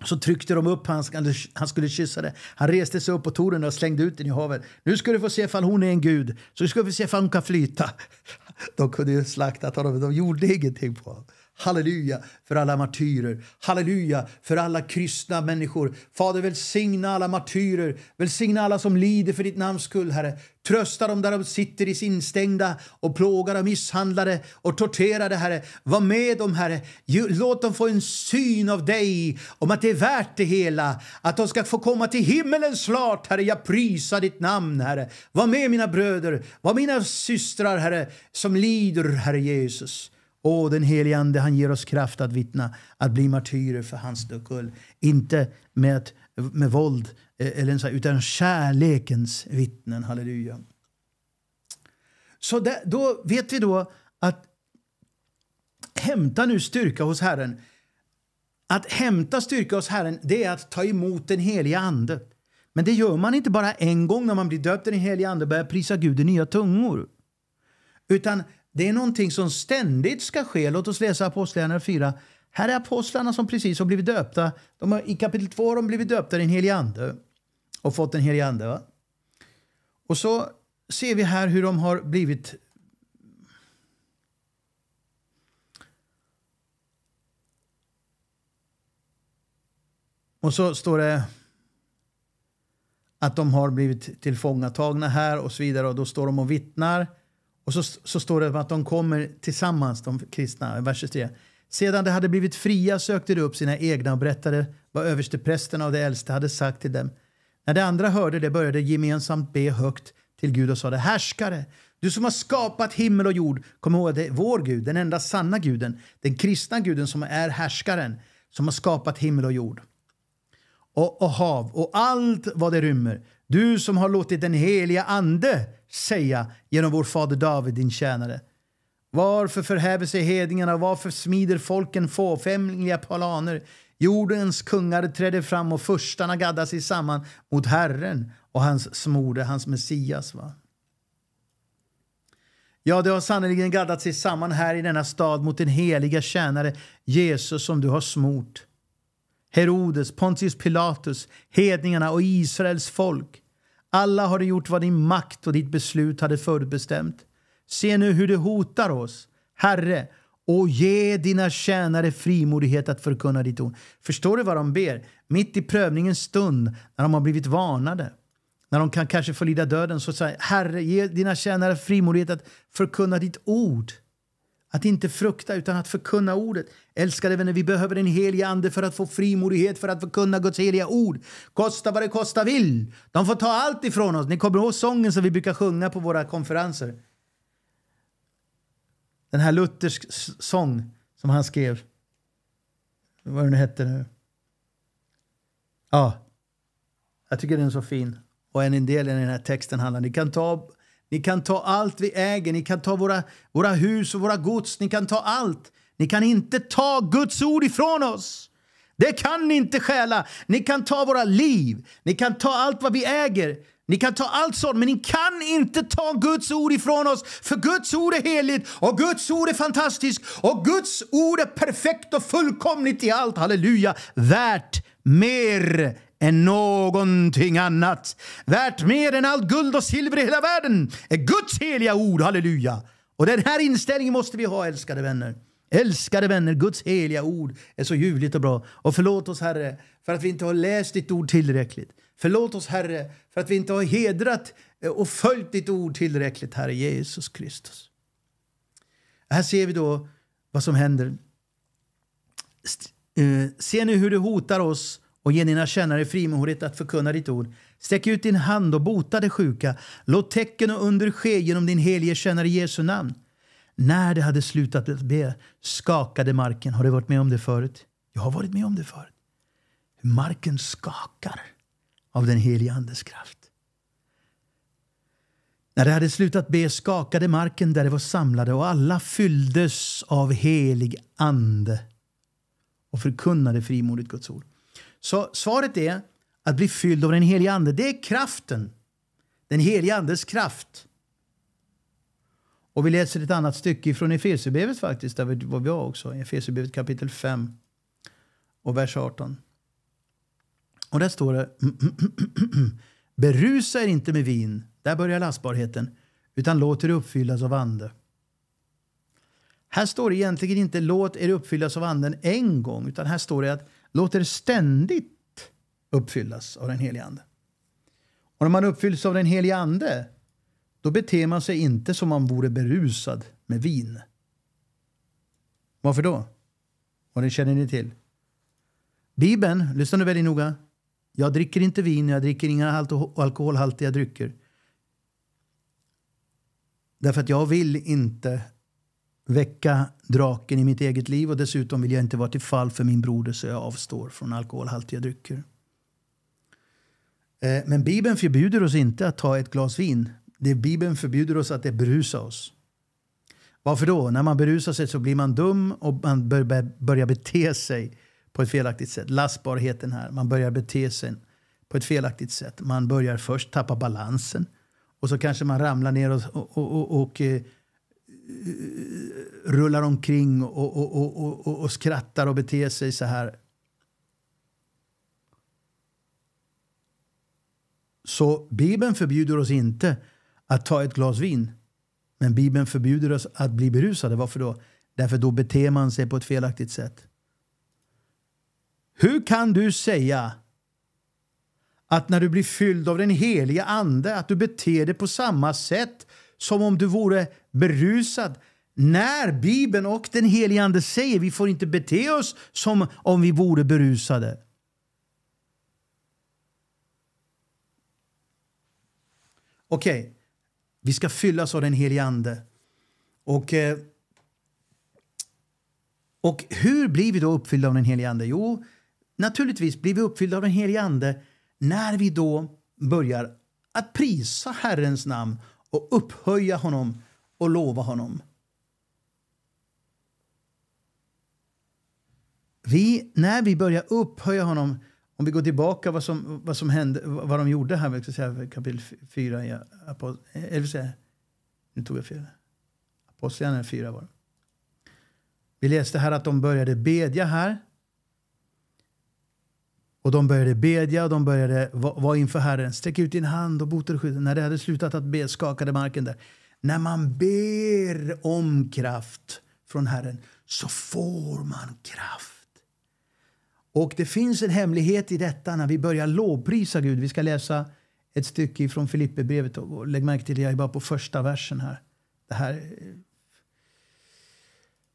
Så tryckte de upp han, han skulle kyssa det. Han reste sig upp på tornen och slängde ut den i havet. Nu ska du få se ifall hon är en gud. Så ska vi se ifall hon kan flyta. De kunde ju slaktat honom, de gjorde ingenting på honom. Halleluja för alla martyrer. Halleluja för alla kristna människor. Fader, välsigna alla martyrer. Välsigna alla som lider för ditt namns skull, Herre. Trösta dem där de sitter i instängda och plågade och misshandlade och torterade, Herre. Var med dem, Herre. Låt dem få en syn av dig om att det är värt det hela. Att de ska få komma till himmelen snart, Herre. Jag prisar ditt namn, Herre. Var med mina bröder, var mina systrar, Herre, som lider, Herre Jesus. Åh, den helige Ande, han ger oss kraft att vittna, att bli martyrer för hans skull. Inte med, med våld, eh, eller så, utan kärlekens vittnen. Halleluja. Så där, då vet vi då att hämta nu styrka hos Herren. Att hämta styrka hos Herren det är att ta emot den helige Ande. Men det gör man inte bara en gång när man blir döpt i den heliga Ande och börjar prisa Gud i nya tungor. Utan det är någonting som ständigt ska ske. Låt oss läsa Apostlagärningarna 4. Här är apostlarna som precis har blivit döpta. De har, I kapitel 2 har de blivit döpta i en helig Ande och fått en helig Ande. Va? Och så ser vi här hur de har blivit Och så står det att de har blivit tillfångatagna här och så vidare och då står de och vittnar. Och så, så står det att de kommer tillsammans, de kristna, vers 3. Sedan de hade blivit fria sökte de upp sina egna och berättade vad översteprästerna och de äldste hade sagt till dem. När de andra hörde det började gemensamt be högt till Gud och sade Härskare, du som har skapat himmel och jord, kom ihåg att det är vår Gud, den enda sanna guden, den kristna guden som är härskaren, som har skapat himmel och jord och, och hav och allt vad det rymmer. Du som har låtit den heliga ande säga genom vår fader David, din tjänare. Varför förhäver sig hedningarna? Varför smider folken fåfängliga planer? Jordens kungar träder fram och förstarna gaddar sig samman mot Herren och hans smorde, hans Messias. Va? Ja, det har sannerligen gaddat sig samman här i denna stad mot den heliga tjänare Jesus som du har smort. Herodes, Pontius Pilatus, hedningarna och Israels folk. Alla har du gjort vad din makt och ditt beslut hade förutbestämt. Se nu hur det hotar oss, Herre, och ge dina tjänare frimodighet att förkunna ditt ord. Förstår du vad de ber? Mitt i prövningens stund, när de har blivit varnade, när de kan kanske få lida döden, så säger Herre, ge dina tjänare frimodighet att förkunna ditt ord. Att inte frukta utan att förkunna ordet. Älskade vänner, vi behöver en helig ande för att få frimodighet för att förkunna Guds heliga ord. Kosta vad det kosta vill. De får ta allt ifrån oss. Ni kommer ihåg sången som vi brukar sjunga på våra konferenser. Den här Luthers sång som han skrev. Vad den hette nu. Ja, jag tycker den är så fin. Och en del i den här texten handlar Ni kan ta ni kan ta allt vi äger, ni kan ta våra, våra hus och våra gods, ni kan ta allt. Ni kan inte ta Guds ord ifrån oss. Det kan ni inte stjäla. Ni kan ta våra liv, ni kan ta allt vad vi äger. Ni kan ta allt sånt, men ni kan inte ta Guds ord ifrån oss. För Guds ord är heligt och Guds ord är fantastiskt och Guds ord är perfekt och fullkomligt i allt. Halleluja! Värt mer än någonting annat. Värt mer än allt guld och silver i hela världen är Guds heliga ord, halleluja. Och den här inställningen måste vi ha, älskade vänner. Älskade vänner, Guds heliga ord är så ljuvligt och bra. Och förlåt oss, Herre, för att vi inte har läst ditt ord tillräckligt. Förlåt oss, Herre, för att vi inte har hedrat eh, och följt ditt ord tillräckligt, Herre Jesus Kristus. Här ser vi då vad som händer. Eh, ser ni hur det hotar oss och ge dina tjänare frimodighet att förkunna ditt ord. Sträck ut din hand och bota det sjuka. Låt tecken och under ske genom din helige tjänare Jesu namn. När de hade slutat att be skakade marken. Har du varit med om det förut? Jag har varit med om det förut. marken skakar av den helige Andes kraft. När de hade slutat be skakade marken där de var samlade och alla fylldes av helig ande och förkunnade frimodigt Guds ord. Så svaret är att bli fylld av den helige Ande. Det är kraften. Den helige Andes kraft. Och vi läser ett annat stycke från Efesierbrevet faktiskt, där var vi också. Efesierbrevet kapitel 5 och vers 18. Och där står det Berusa er inte med vin, där börjar lastbarheten, utan låt er uppfyllas av ande. Här står det egentligen inte låt er uppfyllas av anden en gång, utan här står det att låter ständigt uppfyllas av den helige Ande. Och när man uppfylls av den helige Ande då beter man sig inte som om man vore berusad med vin. Varför då? Och det känner ni till. Bibeln, lyssna nu väldigt noga. Jag dricker inte vin, jag dricker inga alkoholhaltiga drycker. Därför att jag vill inte väcka draken i mitt eget liv och dessutom vill jag inte vara till fall för min broder så jag avstår från alkoholhaltiga drycker. Eh, men Bibeln förbjuder oss inte att ta ett glas vin. Det Bibeln förbjuder oss att det berusa oss. Varför då? När man berusar sig så blir man dum och man börjar bete sig på ett felaktigt sätt. Lastbarheten här. Man börjar bete sig på ett felaktigt sätt. Man börjar först tappa balansen och så kanske man ramlar ner och, och, och, och eh, rullar omkring och, och, och, och, och skrattar och beter sig så här. Så Bibeln förbjuder oss inte att ta ett glas vin. Men Bibeln förbjuder oss att bli berusade. Varför då? Därför då beter man sig på ett felaktigt sätt. Hur kan du säga att när du blir fylld av den heliga ande att du beter dig på samma sätt som om du vore berusad. När Bibeln och den helige Ande säger vi får inte bete oss som om vi vore berusade. Okej, okay. vi ska fyllas av den helige Ande. Och, eh, och hur blir vi då uppfyllda av den helige Ande? Jo, naturligtvis blir vi uppfyllda av den helige Ande när vi då börjar att prisa Herrens namn och upphöja honom och lova honom. Vi, när vi börjar upphöja honom, om vi går tillbaka vad som, vad som hände, vad de gjorde här, jag säga, kapitel 4 i Apostlagärningarna. Eh, nu tog jag fel. Apostlagärningarna 4 var det. Vi läste här att de började bedja här. Och de började bedja och de började vara inför Herren. Sträck ut din hand och botar skydden. När det hade slutat att be skakade marken där. När man ber om kraft från Herren så får man kraft. Och det finns en hemlighet i detta när vi börjar lovprisa Gud. Vi ska läsa ett stycke från Filipperbrevet. lägg märke till, jag är bara på första versen här. Det här... Eh,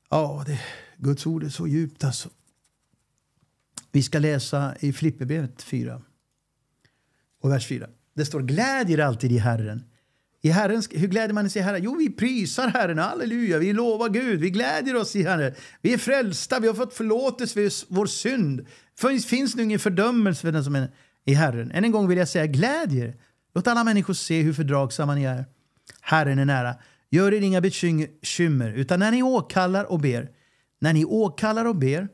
ja, det, Guds ord är så djupt alltså. Vi ska läsa i Filipperbrevet 4 och vers 4. Det står glädjer alltid i Herren. I Herren, hur gläder man sig i Herren? Jo, vi prisar Herren, halleluja, vi lovar Gud, vi gläder oss i Herren. Vi är frälsta, vi har fått förlåtelse för vår synd. Finns, finns nu ingen fördömelse för den som är i Herren. Än en gång vill jag säga glädjer. Låt alla människor se hur fördragsamma ni är. Herren är nära. Gör er inga bekymmer, utan när ni åkallar och ber, när ni åkallar och ber,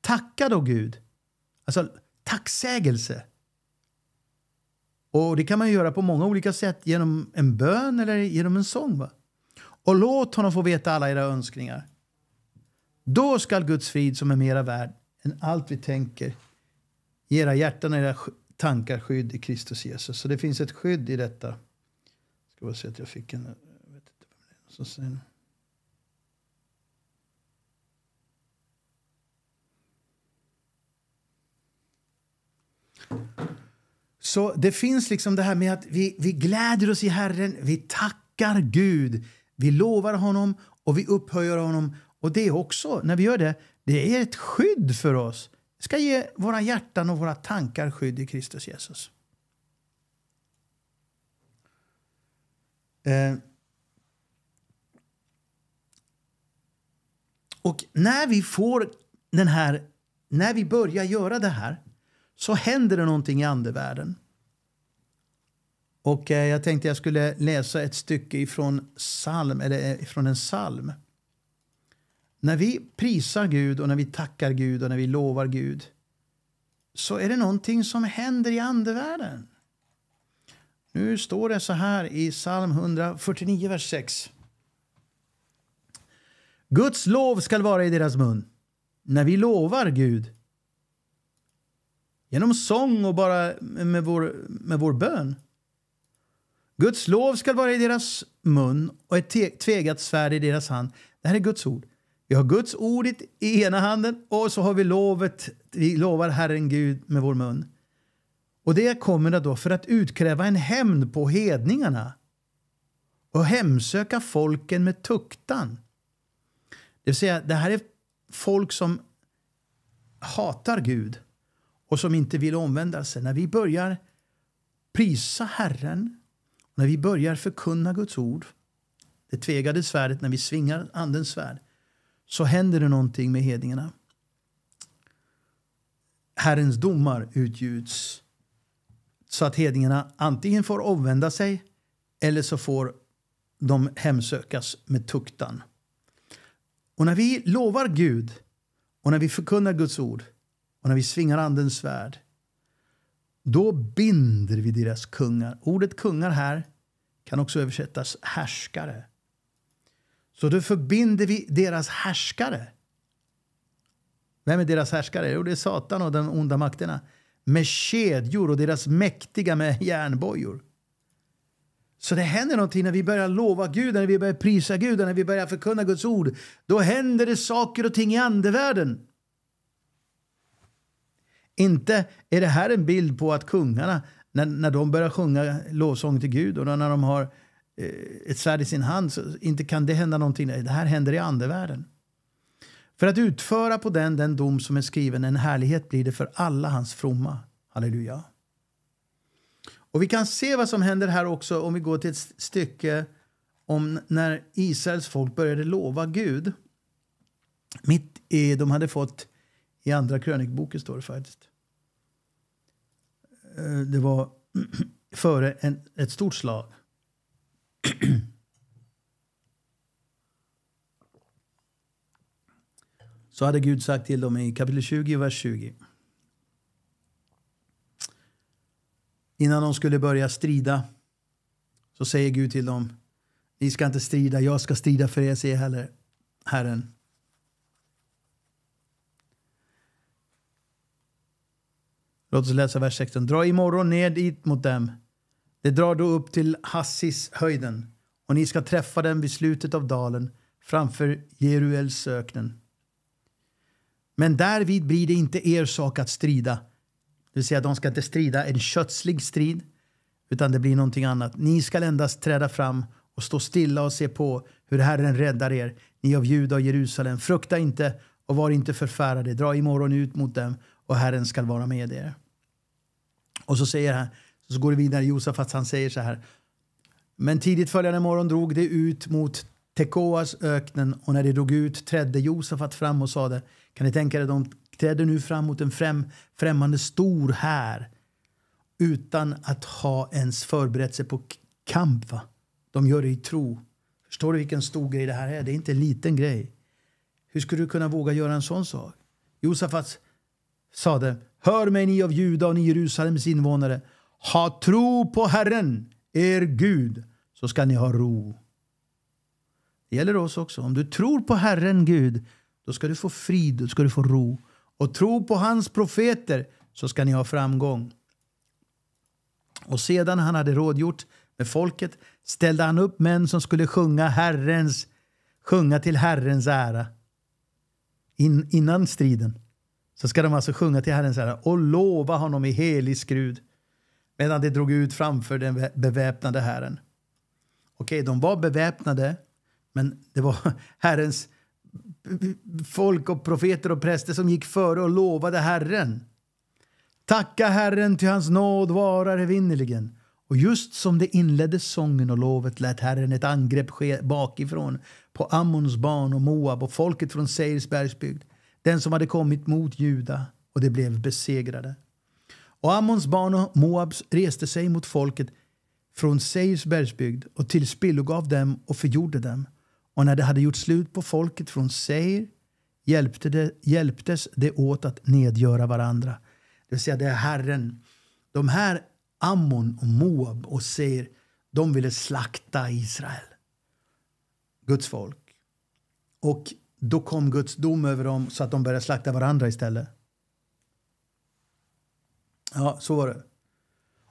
Tacka då Gud. Alltså tacksägelse. Och det kan man göra på många olika sätt, genom en bön eller genom en sång. Va? Och låt honom få veta alla era önskningar. Då skall Guds frid som är mera värd än allt vi tänker ge era hjärtan och era tankar skydd i Kristus Jesus. Så det finns ett skydd i detta. Jag ska bara se att jag fick en... Jag vet inte vem det är som säger Så det finns liksom det här med att vi, vi gläder oss i Herren, vi tackar Gud, vi lovar honom och vi upphöjer honom. Och det är också, när vi gör det, det är ett skydd för oss. Det ska ge våra hjärtan och våra tankar skydd i Kristus Jesus. Eh. Och när vi får den här, när vi börjar göra det här så händer det någonting i andevärlden. Och eh, jag tänkte jag skulle läsa ett stycke ifrån, psalm, eller, eh, ifrån en psalm. När vi prisar Gud och när vi tackar Gud och när vi lovar Gud så är det någonting som händer i andevärlden. Nu står det så här i psalm 149, vers 6. Guds lov skall vara i deras mun. När vi lovar Gud genom sång och bara med vår, med vår bön. Guds lov skall vara i deras mun och ett tvegat svärd i deras hand. Det här är Guds ord. Vi har Guds ord i ena handen och så har vi lovet. Vi lovar Herren Gud med vår mun. Och det kommer då för att utkräva en hämnd på hedningarna och hemsöka folken med tuktan. Det vill säga, det här är folk som hatar Gud och som inte vill omvända sig. När vi börjar prisa Herren, när vi börjar förkunna Guds ord, det tvegade svärdet, när vi svingar Andens svärd, så händer det någonting med hedningarna. Herrens domar utgjuts så att hedningarna antingen får omvända sig eller så får de hemsökas med tuktan. Och när vi lovar Gud och när vi förkunnar Guds ord och när vi svingar andens svärd, då binder vi deras kungar. Ordet kungar här kan också översättas härskare. Så då förbinder vi deras härskare. Vem är deras härskare? Jo, det är Satan och de onda makterna. Med kedjor och deras mäktiga med järnbojor. Så det händer någonting när vi börjar lova Gud, när vi börjar prisa Gud, när vi börjar förkunna Guds ord. Då händer det saker och ting i andevärlden. Inte är det här en bild på att kungarna, när, när de börjar sjunga lovsång till Gud och när de har eh, ett svärd i sin hand, så inte kan det hända någonting. Det här händer i andevärlden. För att utföra på den den dom som är skriven, en härlighet blir det för alla hans fromma. Halleluja. Och vi kan se vad som händer här också om vi går till ett stycke om när Israels folk började lova Gud. Mitt i, de hade fått i andra krönikboken står det faktiskt. Eh, det var före en, ett stort slag. Så hade Gud sagt till dem i kapitel 20, vers 20. Innan de skulle börja strida så säger Gud till dem, ni ska inte strida, jag ska strida för er, säger heller Herren. Låt oss läsa vers 16. Dra imorgon ner dit mot dem. Det drar då upp till Hassis höjden och ni ska träffa dem vid slutet av dalen framför Jeruels öknen. Men därvid blir det inte er sak att strida. Det vill säga, de ska inte strida en kötslig strid, utan det blir någonting annat. Ni ska endast träda fram och stå stilla och se på hur Herren räddar er, ni av Juda och Jerusalem. Frukta inte och var inte förfärade. Dra imorgon ut mot dem och Herren skall vara med er. Och så säger han, så går det vidare Josafat, han säger så här. Men tidigt följande morgon drog det ut mot Tekoas öknen och när det drog ut trädde Josafat fram och sade Kan ni tänka er, de trädde nu fram mot en främ, främmande stor här utan att ha ens förberett sig på kamp. Va? De gör det i tro. Förstår du vilken stor grej det här är? Det är inte en liten grej. Hur skulle du kunna våga göra en sån sak? Josafat sade Hör mig ni av Juda och ni Jerusalems invånare. Ha tro på Herren, er Gud, så ska ni ha ro. Det gäller oss också. Om du tror på Herren Gud, då ska du få frid, och ska du få ro. Och tro på hans profeter, så ska ni ha framgång. Och sedan han hade rådgjort med folket ställde han upp män som skulle sjunga, Herrens, sjunga till Herrens ära In, innan striden. Så ska de alltså sjunga till Herren så här och lova honom i helig skrud medan de drog ut framför den beväpnade Herren. Okej, de var beväpnade, men det var Herrens folk och profeter och präster som gick före och lovade Herren. Tacka Herren, till hans nåd varar evinnerligen. Och just som det inledde sången och lovet lät Herren ett angrepp ske bakifrån på Ammons barn och Moab och folket från Seirs bergsbygd den som hade kommit mot Juda, och de blev besegrade. Och Ammons barn och Moabs reste sig mot folket från Seirs bergsbygd och tillspillogav dem och förgjorde dem. Och när de hade gjort slut på folket från Seir hjälpte de, hjälptes de åt att nedgöra varandra. Det vill säga, det är Herren. De här Ammon och Moab och Seir, de ville slakta Israel, Guds folk. Och då kom Guds dom över dem så att de började slakta varandra istället. Ja, så var det.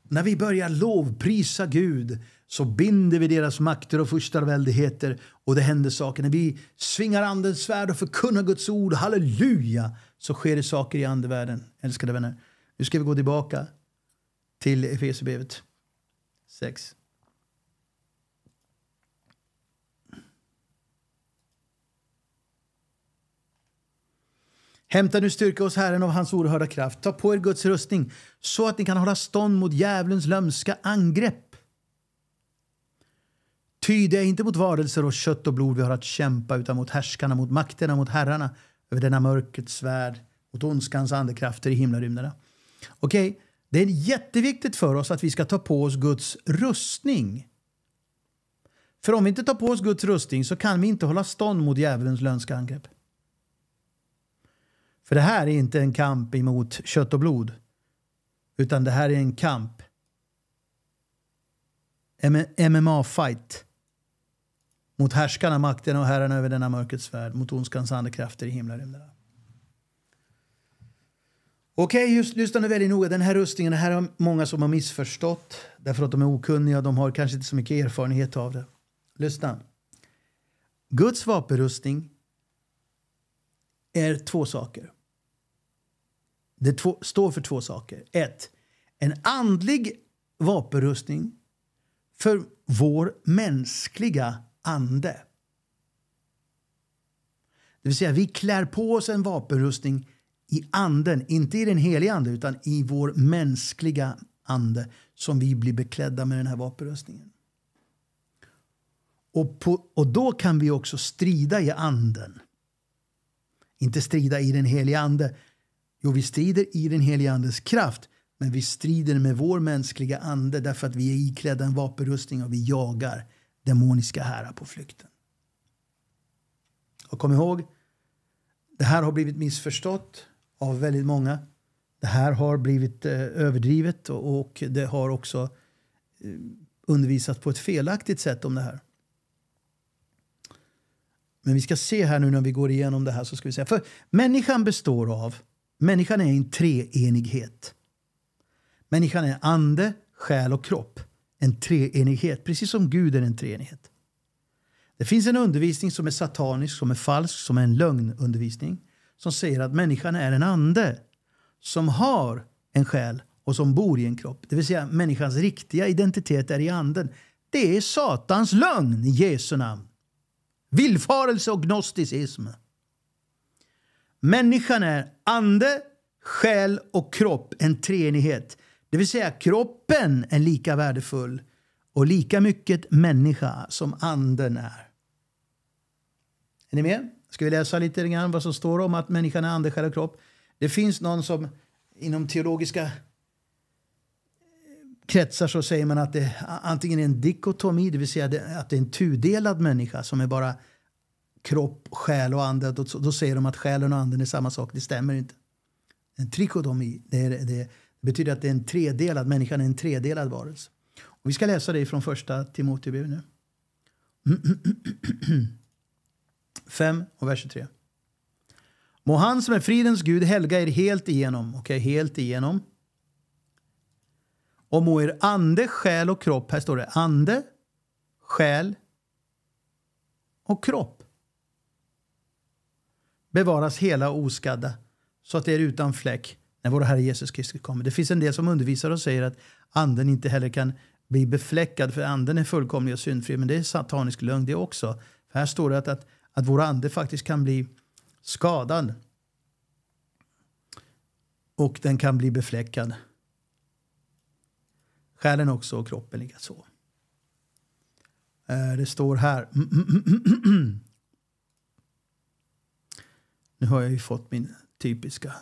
När vi börjar lovprisa Gud så binder vi deras makter och förstarväldigheter och det händer saker. När vi svingar andens svärd och förkunnar Guds ord, halleluja, så sker det saker i andevärlden. Älskade vänner, nu ska vi gå tillbaka till Efesierbrevet 6. Hämta nu styrka hos Herren av hans oerhörda kraft. Ta på er Guds rustning så att ni kan hålla stånd mot djävulens lömska angrepp. Ty det är inte mot varelser och kött och blod vi har att kämpa utan mot härskarna, mot makterna, mot herrarna över denna mörkrets svärd, mot ondskans andekrafter i himlarymderna. Okej, okay. det är jätteviktigt för oss att vi ska ta på oss Guds rustning. För om vi inte tar på oss Guds rustning så kan vi inte hålla stånd mot djävulens lömska angrepp. För det här är inte en kamp emot kött och blod. Utan det här är en kamp. MMA-fight. Mot härskarna, makten och herrarna över denna mörkrets värld. Mot ondskans andekrafter i himlarymderna. Okej, okay, lyssna nu väldigt noga. Den här rustningen, det här har många som har missförstått därför att de är okunniga och de har kanske inte så mycket erfarenhet av det. Lyssna. Guds vapenrustning är två saker det två, står för två saker. Ett, en andlig vapenrustning för vår mänskliga ande. Det vill säga, vi klär på oss en vapenrustning i anden, inte i den heliga ande, utan i vår mänskliga ande som vi blir beklädda med den här vapenrustningen. Och, på, och då kan vi också strida i anden. Inte strida i den heliga ande, Jo, vi strider i den helige Andes kraft, men vi strider med vår mänskliga ande därför att vi är iklädda en vapenrustning och vi jagar demoniska härar på flykten. Och kom ihåg, det här har blivit missförstått av väldigt många. Det här har blivit eh, överdrivet och, och, det har också eh, undervisats på ett felaktigt sätt om det här. Men vi ska se här nu när vi går igenom det här så ska vi säga, för människan består av Människan är en treenighet. Människan är ande, själ och kropp. En treenighet, precis som Gud är en treenighet. Det finns en undervisning som är satanisk, som är falsk, som är en lögnundervisning som säger att människan är en ande som har en själ och som bor i en kropp. Det vill säga människans riktiga identitet är i anden. Det är Satans lögn i Jesu namn. Villfarelse och gnosticism. Människan är ande, själ och kropp, en treenighet. Det vill säga kroppen är lika värdefull och lika mycket människa som anden är. Är ni med? Ska vi läsa lite grann vad som står om att människan är ande, själ och kropp? Det finns någon som inom teologiska kretsar så säger man att det antingen är en dikotomi, det vill säga att det är en tudelad människa som är bara kropp, själ och ande. Då, då säger de att själen och anden är samma sak. Det stämmer inte. En trikotomi det, är, det betyder att det är en tredelad, människan är en tredelad varelse. Och vi ska läsa det från första Timoteus nu. 5 och vers 23. Må han som är fridens Gud helga er helt igenom. Okej, okay, helt igenom. Och må er ande, själ och kropp, här står det ande, själ och kropp bevaras hela och oskadda så att det är utan fläck när vår Herre Jesus Kristus kommer. Det finns en del som undervisar och säger att anden inte heller kan bli befläckad för anden är fullkomlig och syndfri. Men det är satanisk lögn det också. För här står det att, att, att vår ande faktiskt kan bli skadad. Och den kan bli befläckad. Själen också och kroppen likaså. Eh, det står här. Nu har jag ju fått min typiska.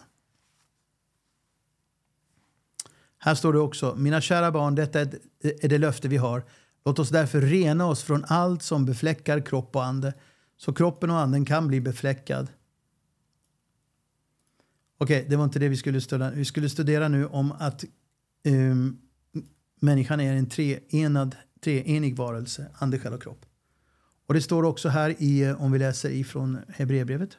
Här står det också. Mina kära barn, detta är det löfte vi har. Låt oss därför rena oss från allt som befläckar kropp och ande så kroppen och anden kan bli befläckad. Okej, okay, det var inte det vi skulle studera. Vi skulle studera nu om att um, människan är en treenad, treenig varelse, ande, själ och kropp. Och det står också här i, om vi läser ifrån Hebreerbrevet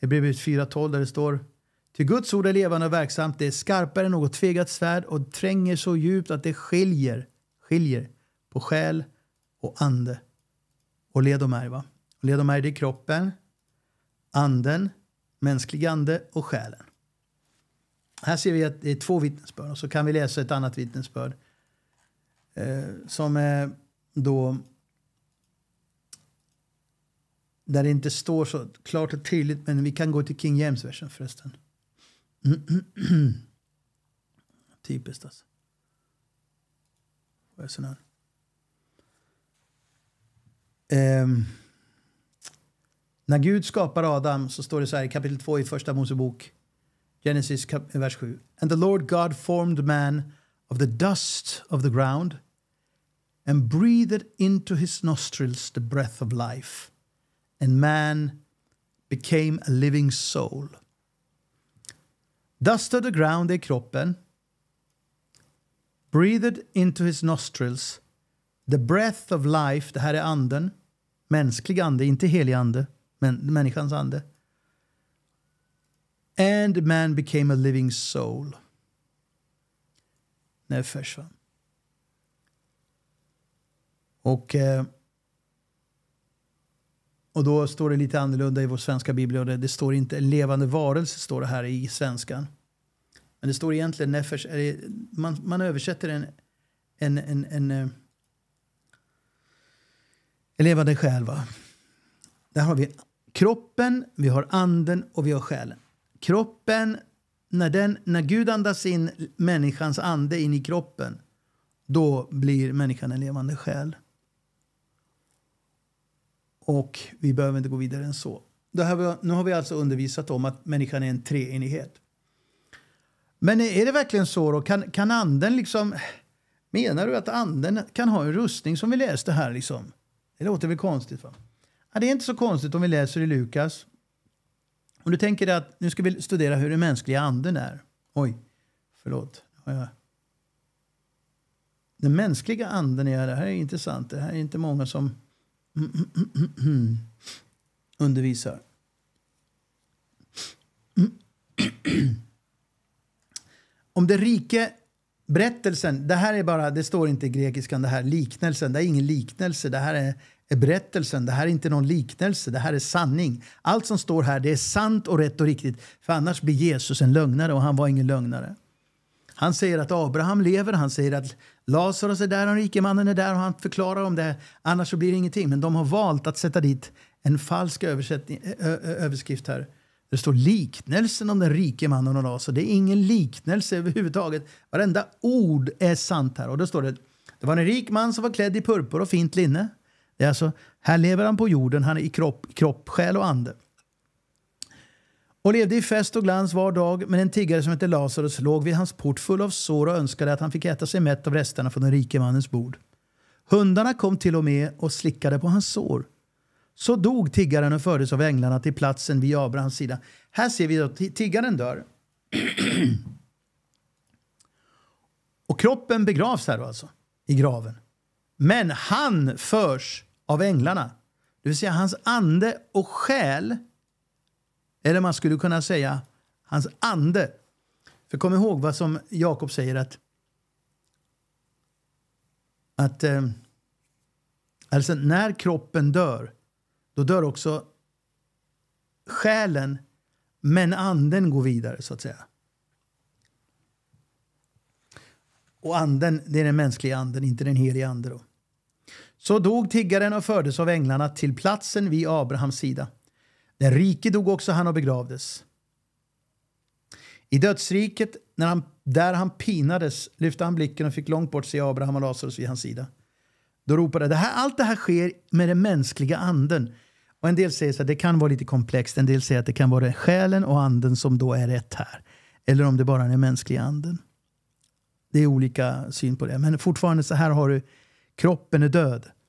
Hebreerbrevet 4.12 där det står Till Guds ord är levande och verksamt, det är skarpare än något tvegat svärd och tränger så djupt att det skiljer, skiljer på själ och ande. Och led och märg led och märg det är kroppen, anden, mänsklig ande och själen. Här ser vi att det är två vittnesbörd och så kan vi läsa ett annat vittnesbörd eh, som är då där det inte står så klart och tydligt, men vi kan gå till King James-versen förresten. Typiskt alltså. Um, när Gud skapar Adam så står det så här i kapitel 2 i första Mosebok, Genesis vers 7. And the Lord God formed man of the dust of the ground and breathed into his nostrils the breath of life and man became a living soul. Dust of the ground är kroppen. Breathed into his nostrils. The breath of life, det här är anden. Mänsklig ande, inte helig ande, men människans ande. And man became a living soul. Nefesh. Och eh, och då står det lite annorlunda i vår svenska bibel. Det, det står inte levande varelse står det här i svenskan. Men det står egentligen nefesh. Man, man översätter en, en, en, en, eh, en levande själ. Va? Där har vi kroppen, vi har anden och vi har själen. Kroppen, när, den, när Gud andas in människans ande in i kroppen då blir människan en levande själ. Och vi behöver inte gå vidare än så. Här nu har vi alltså undervisat om att människan är en treenighet. Men är det verkligen så då? Kan, kan anden liksom... Menar du att anden kan ha en rustning som vi läste här liksom? Det låter väl konstigt va? Ja, det är inte så konstigt om vi läser i Lukas. Om du tänker dig att nu ska vi studera hur den mänskliga anden är. Oj, förlåt. Den mänskliga anden är, det här är intressant, det här är inte många som Undervisar. Om det rike berättelsen, det här är bara, det står inte i grekiskan, det här liknelsen, det är ingen liknelse, det här är, är berättelsen, det här är inte någon liknelse, det här är sanning. Allt som står här, det är sant och rätt och riktigt, för annars blir Jesus en lögnare och han var ingen lögnare. Han säger att Abraham lever, han säger att Lazarus är där, den rike mannen är där och han förklarar om det. Annars blir det ingenting. Men de har valt att sätta dit en falsk överskrift här. Det står liknelsen om den rike mannen och Lazarus. Det är ingen liknelse överhuvudtaget. Varenda ord är sant här. Och då står det, det var en rik man som var klädd i purpur och fint linne. Det är alltså, här lever han på jorden, han är i kropp, kropp själ och ande och levde i fest och glans var dag, men en tiggare som hette Lazarus låg vid hans port full av sår och önskade att han fick äta sig mätt av resterna från den rike mannens bord. Hundarna kom till och med och slickade på hans sår. Så dog tiggaren och fördes av änglarna till platsen vid Abrahams sida. Här ser vi att tiggaren dör. och kroppen begravs här alltså, i graven. Men han förs av änglarna, det vill säga hans ande och själ eller man skulle kunna säga hans ande. För kom ihåg vad som Jakob säger att... att eh, alltså när kroppen dör, då dör också själen men anden går vidare, så att säga. Och anden, det är den mänskliga anden, inte den heliga ande. Så dog tiggaren och fördes av änglarna till platsen vid Abrahams sida. Den rike dog också han och begravdes. I dödsriket, när han, där han pinades, lyfte han blicken och fick långt bort se Abraham och Lazarus vid hans sida. Då ropade det här, allt det här sker med den mänskliga anden. Och en del säger så att det kan vara lite komplext. En del säger att det kan vara själen och anden som då är rätt här. Eller om det bara är den mänskliga anden. Det är olika syn på det. Men fortfarande så här har du, kroppen är död.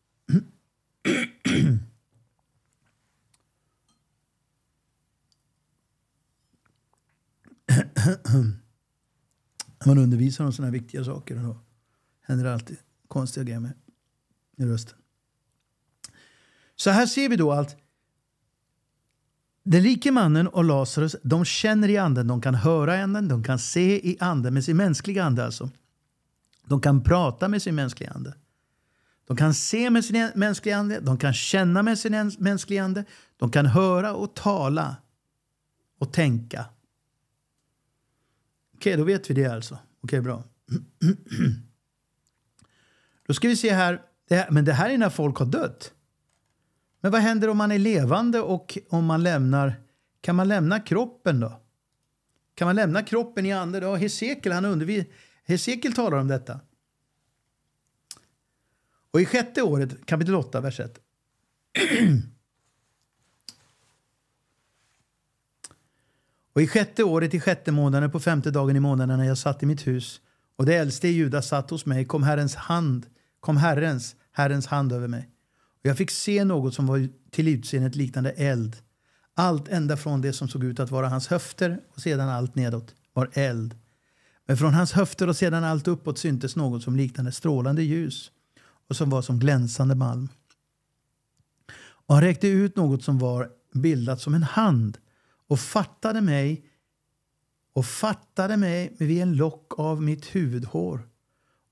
När man undervisar om sådana här viktiga saker. då händer det alltid konstiga grejer med i rösten. Så här ser vi då att den rike mannen och Lazarus, de känner i anden, de kan höra i anden, de kan se i anden, med sin mänskliga ande alltså. De kan prata med sin mänskliga ande. De kan se med sin mänskliga ande, de kan känna med sin mänskliga ande, de kan höra och tala och tänka Okej, då vet vi det alltså. Okej, bra. Då ska vi se här. Det här. Men det här är när folk har dött. Men vad händer om man är levande och om man lämnar? Kan man lämna kroppen då? Kan man lämna kroppen i anden? Ja, Hesekiel, han Hesekiel talar om detta. Och i sjätte året, kapitel 8, vers 1. Och i sjätte året, i sjätte månaden, på femte dagen i månaden när jag satt i mitt hus och det äldste i Juda satt hos mig kom Herrens hand, kom Herrens, Herrens hand över mig. Och jag fick se något som var till utseendet liknande eld. Allt ända från det som såg ut att vara hans höfter och sedan allt nedåt var eld. Men från hans höfter och sedan allt uppåt syntes något som liknade strålande ljus och som var som glänsande malm. Och han räckte ut något som var bildat som en hand och fattade mig och fattade mig vid en lock av mitt huvudhår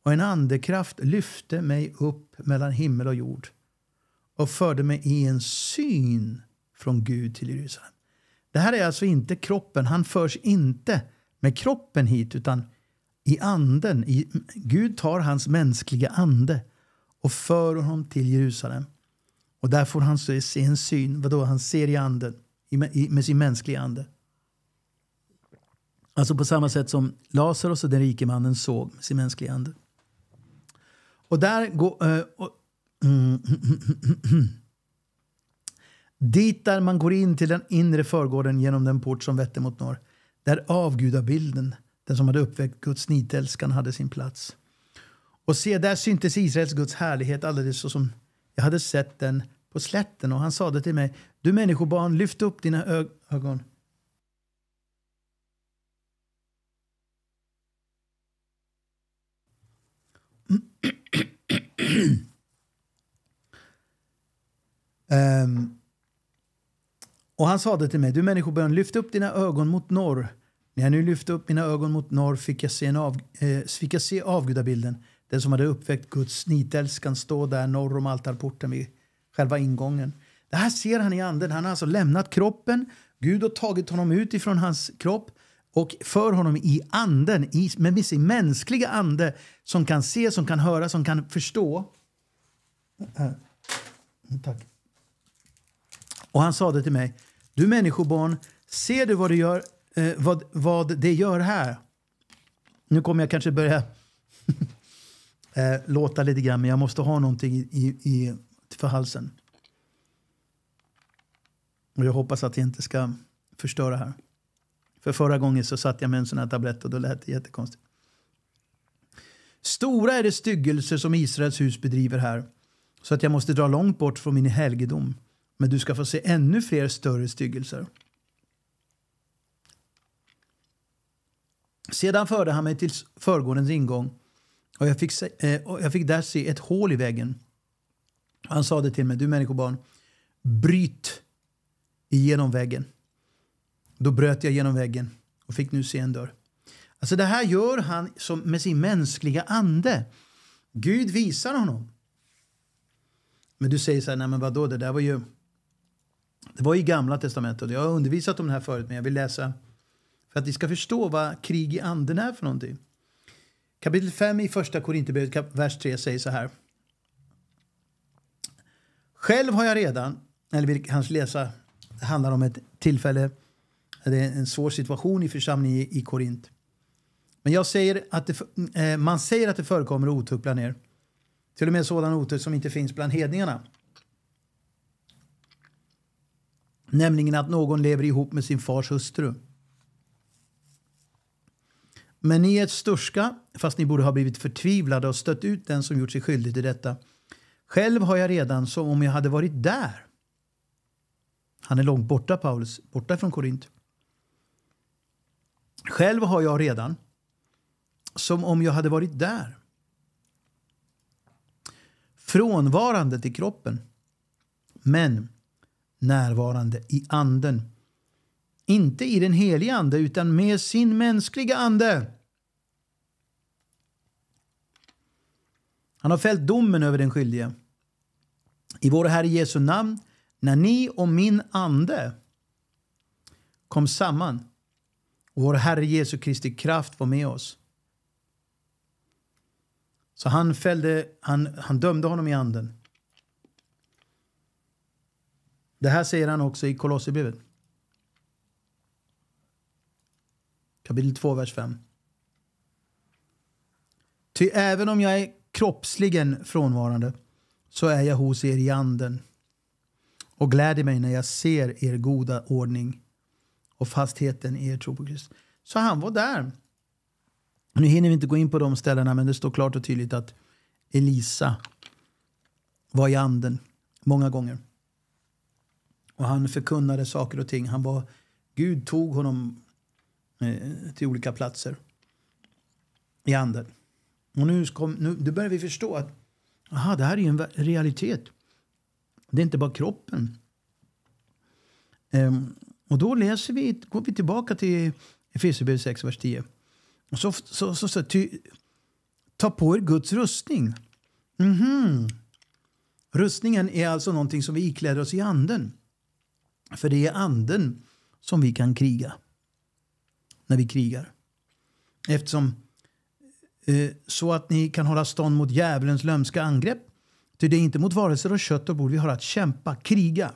och en andekraft lyfte mig upp mellan himmel och jord och förde mig i en syn från Gud till Jerusalem. Det här är alltså inte kroppen. Han förs inte med kroppen hit, utan i anden. I, Gud tar hans mänskliga ande och för honom till Jerusalem. Och där får han se en syn. Vadå? Han ser i anden med sin mänskliga ande. Alltså på samma sätt som Lazarus och den rike mannen såg med sin mänskliga ande. Och där går... Uh, och, Dit där man går in till den inre förgården genom den port som vetter mot norr, där avgudabilden, den som hade uppväckt Guds nitälskan, hade sin plats. Och se, där syntes Israels Guds härlighet alldeles så som jag hade sett den på slätten och han sade till mig, du människobarn, lyft upp dina ög ögon. Um, och han sade till mig, du människobarn, lyft upp dina ögon mot norr. När jag nu lyfte upp mina ögon mot norr fick jag se, en av, eh, fick jag se avgudabilden. Den som hade uppväckt Guds nitälskan stå där norr om altarporten vid själva ingången. Det här ser han i anden. Han har alltså lämnat kroppen. Gud har tagit honom ut ifrån hans kropp och för honom i anden, i, med sin mänskliga ande som kan se, som kan höra, som kan förstå. Tack. Och han sa det till mig, du människobarn, ser du vad, du gör, eh, vad, vad det gör här? Nu kommer jag kanske börja eh, låta lite grann, men jag måste ha någonting i, i, för halsen. Och jag hoppas att jag inte ska förstöra här. För förra gången så satt jag med en sån här tablett och då lät det jättekonstigt. Stora är de styggelser som Israels hus bedriver här, så att jag måste dra långt bort från min helgedom. Men du ska få se ännu fler större styggelser. Sedan förde han mig till förgårdens ingång och jag, fick se, eh, och jag fick där se ett hål i väggen han sa det till mig, du människobarn, bryt igenom väggen. Då bröt jag igenom väggen och fick nu se en dörr. Alltså det här gör han som med sin mänskliga ande. Gud visar honom. Men du säger så här, nej men vadå, det där var ju... Det var ju Gamla Testamentet. Jag har undervisat om det här förut, men jag vill läsa för att ni ska förstå vad krig i anden är för någonting. Kapitel 5 i Första Korinthierbrevet, vers 3, säger så här. Själv har jag redan, eller vill kanske läsa, det handlar om ett tillfälle, det är en svår situation i församlingen i Korint. Men jag säger att det, eh, man säger att det förekommer otukt bland er. Till och med sådan otukt som inte finns bland hedningarna. Nämligen att någon lever ihop med sin fars hustru. Men ni är ett sturska, fast ni borde ha blivit förtvivlade och stött ut den som gjort sig skyldig till detta själv har jag redan som om jag hade varit där. Han är långt borta, Paulus, borta från Korint. Själv har jag redan som om jag hade varit där. Frånvarande till kroppen, men närvarande i anden. Inte i den heliga ande, utan med sin mänskliga ande. Han har fällt domen över den skyldige. I vår Herre Jesu namn, när ni och min ande kom samman och vår Herre Jesu Kristi kraft var med oss. Så han fällde, han, han dömde honom i anden. Det här säger han också i Kolosserbrevet. Kapitel 2, vers 5. Ty även om jag är kroppsligen frånvarande så är jag hos er i anden och gläder mig när jag ser er goda ordning och fastheten i er tro på Kristus. Så han var där. Nu hinner vi inte gå in på de ställena, men det står klart och tydligt att Elisa var i anden många gånger. Och han förkunnade saker och ting. Han var, Gud tog honom eh, till olika platser i anden. Och nu, kom, nu, nu börjar vi förstå att aha, det här är ju en realitet. Det är inte bara kroppen. Um, och då läser vi, går vi tillbaka till Efesierbrevet 6, vers 10. Och så, så, så, så ta på er Guds rustning. Mm -hmm. Rustningen är alltså någonting som vi ikläder oss i anden. För det är anden som vi kan kriga när vi krigar. Eftersom Eh, så att ni kan hålla stånd mot djävulens lömska angrepp. Ty det är inte mot varelser och kött och blod vi har att kämpa, kriga.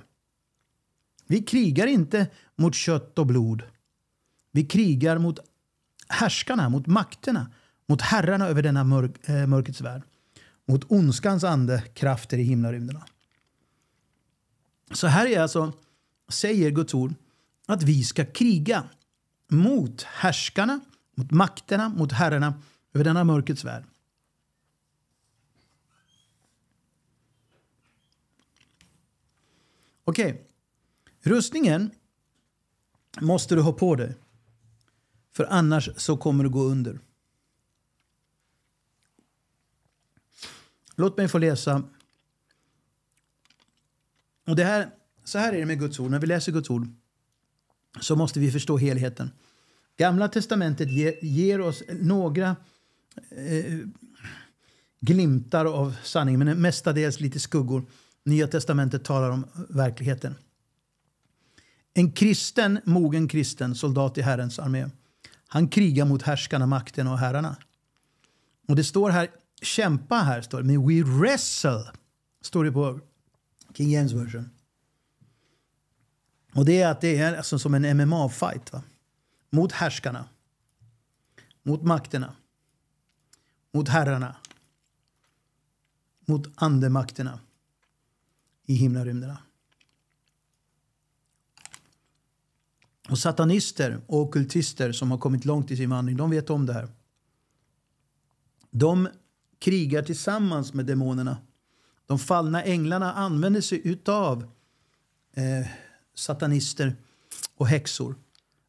Vi krigar inte mot kött och blod. Vi krigar mot härskarna, mot makterna, mot herrarna över denna mörk, äh, eh, mörkets värld. Mot ondskans ande, krafter i himlarymderna. Så här är alltså, säger Guds ord, att vi ska kriga mot härskarna, mot makterna, mot herrarna över denna mörkrets värld. Okej, okay. rustningen måste du ha på dig. För annars så kommer du gå under. Låt mig få läsa. Och det här, så här är det med Guds ord. När vi läser Guds ord så måste vi förstå helheten. Gamla testamentet ger, ger oss några eh, glimtar av sanning, men mestadels lite skuggor. Nya testamentet talar om verkligheten. En kristen, mogen kristen, soldat i Herrens armé. Han krigar mot härskarna, makten och herrarna. Och det står här, kämpa här, står det, men we wrestle, står det på King James version. Och det är att det är alltså som en MMA-fight. Mot härskarna. Mot makterna mot herrarna, mot andemakterna i himlarymderna. Och satanister och okultister som har kommit långt i sin vandring, de vet om det här. De krigar tillsammans med demonerna. De fallna änglarna använder sig av eh, satanister och häxor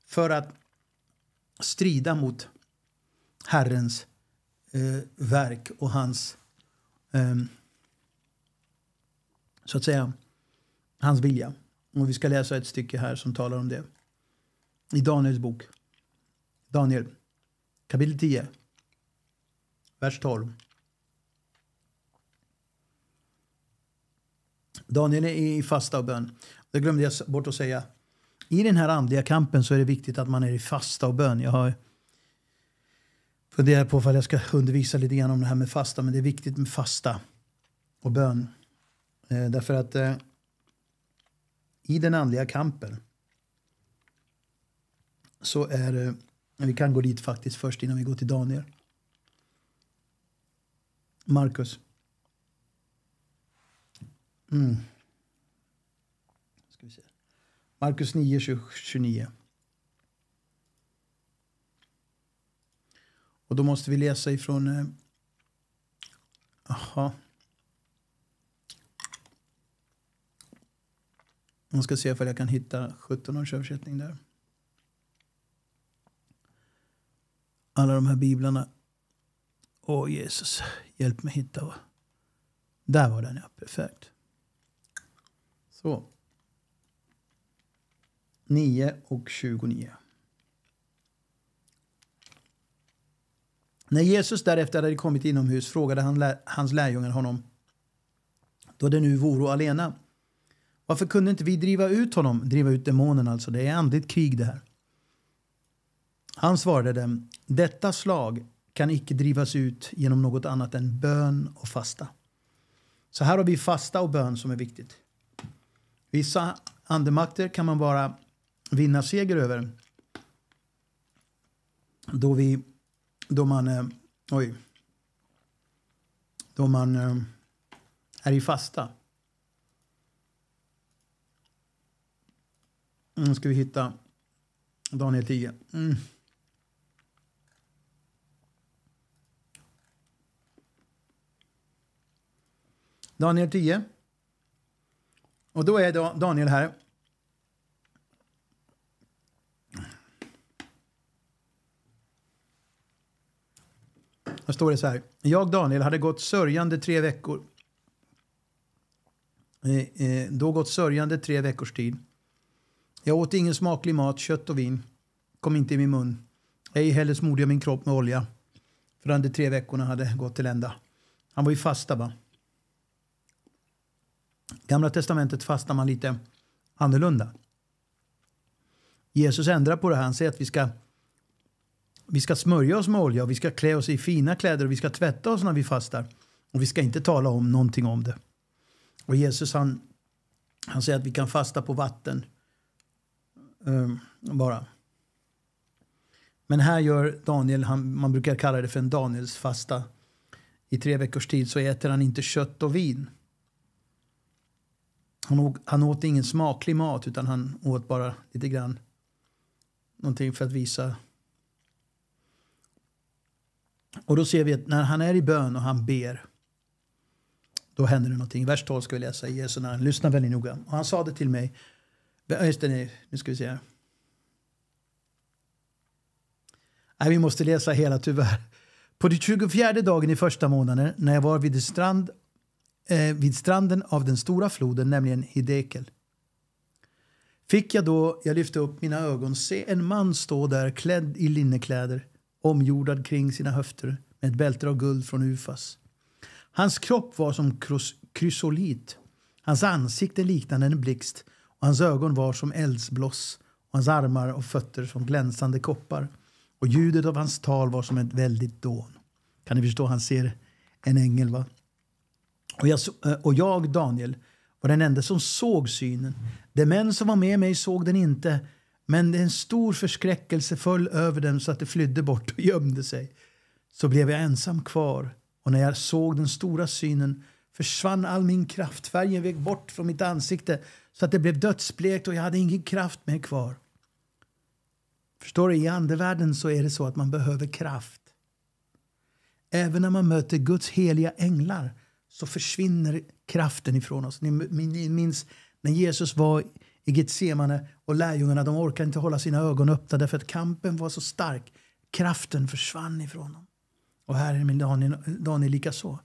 för att strida mot Herrens eh, verk och hans eh, så att säga hans vilja. Och vi ska läsa ett stycke här som talar om det. I Daniels bok. Daniel kapitel 10 vers 12. Daniel är i fasta och bön. Det glömde jag bort att säga. I den här andliga kampen så är det viktigt att man är i fasta och bön. Jag har funderar på om jag ska undervisa lite grann om det här med fasta. Men det är viktigt med fasta och bön. Eh, därför att eh, i den andliga kampen så är det... Eh, vi kan gå dit faktiskt först innan vi går till Daniel. Markus. Mm. Markus 9, 29. Och då måste vi läsa ifrån... Eh, Jag ska se ifall jag kan hitta 17 års översättning där. Alla de här biblarna. Åh oh, Jesus, hjälp mig hitta. Där var den ja, perfekt. Så. 9 och 29. När Jesus därefter hade kommit inomhus frågade han, hans lärjungar honom då det nu voro alena. Varför kunde inte vi driva ut honom? Driva ut demonen alltså. Det är andligt krig det här. Han svarade dem. Detta slag kan icke drivas ut genom något annat än bön och fasta. Så här har vi fasta och bön som är viktigt. Vissa andemakter kan man bara vinna seger över då vi då man... Eh, oj. Då man eh, är i fasta. Nu mm, ska vi hitta Daniel 10. Mm. Daniel 10. Och då är Daniel här Då står det så här. Jag, Daniel, hade gått sörjande tre veckor. Eh, eh, då gått sörjande tre veckors tid. Jag åt ingen smaklig mat, kött och vin. Kom inte i min mun. Ej heller smorde jag min kropp med olja. För de tre veckorna hade gått till ända. Han var ju fasta, va? Gamla testamentet fastar man lite annorlunda. Jesus ändrar på det här. Han säger att vi ska vi ska smörja oss med olja och vi ska klä oss i fina kläder och vi ska tvätta oss när vi fastar. Och vi ska inte tala om någonting om det. Och Jesus han, han säger att vi kan fasta på vatten. Um, bara. Men här gör Daniel, han, man brukar kalla det för en Daniels fasta. I tre veckors tid så äter han inte kött och vin. Han åt, han åt ingen smaklig mat utan han åt bara lite grann. Någonting för att visa och då ser vi att när han är i bön och han ber, då händer det någonting. I vers 12 ska vi läsa Jesu namn. Lyssna väldigt noga. Och han sa det till mig. Just det, nej, nu ska vi se här. Nej, vi måste läsa hela tyvärr. På den 24 dagen i första månaden när jag var vid, strand, eh, vid stranden av den stora floden, nämligen Hidekel, fick jag då jag lyfte upp mina ögon se en man stå där klädd i linnekläder omgjordad kring sina höfter med ett bälte av guld från Ufas. Hans kropp var som krysolit, hans ansikte liknande en blixt och hans ögon var som eldsbloss och hans armar och fötter som glänsande koppar och ljudet av hans tal var som ett väldigt dån. Kan ni förstå? Han ser en ängel. va? Och jag, eh, och jag, Daniel, var den enda som såg synen. De män som var med mig såg den inte, men en stor förskräckelse föll över dem så att de flydde bort och gömde sig. Så blev jag ensam kvar, och när jag såg den stora synen försvann all min kraft. Färgen vek bort från mitt ansikte så att det blev dödsblekt och jag hade ingen kraft mer kvar. Förstår du, i andevärlden så är det så att man behöver kraft. Även när man möter Guds heliga änglar så försvinner kraften ifrån oss. Ni minns när Jesus var i Getsemane och lärjungarna de orkade inte hålla sina ögon öppna därför att kampen var så stark. Kraften försvann ifrån dem. Och här är min Daniel, Daniel likaså.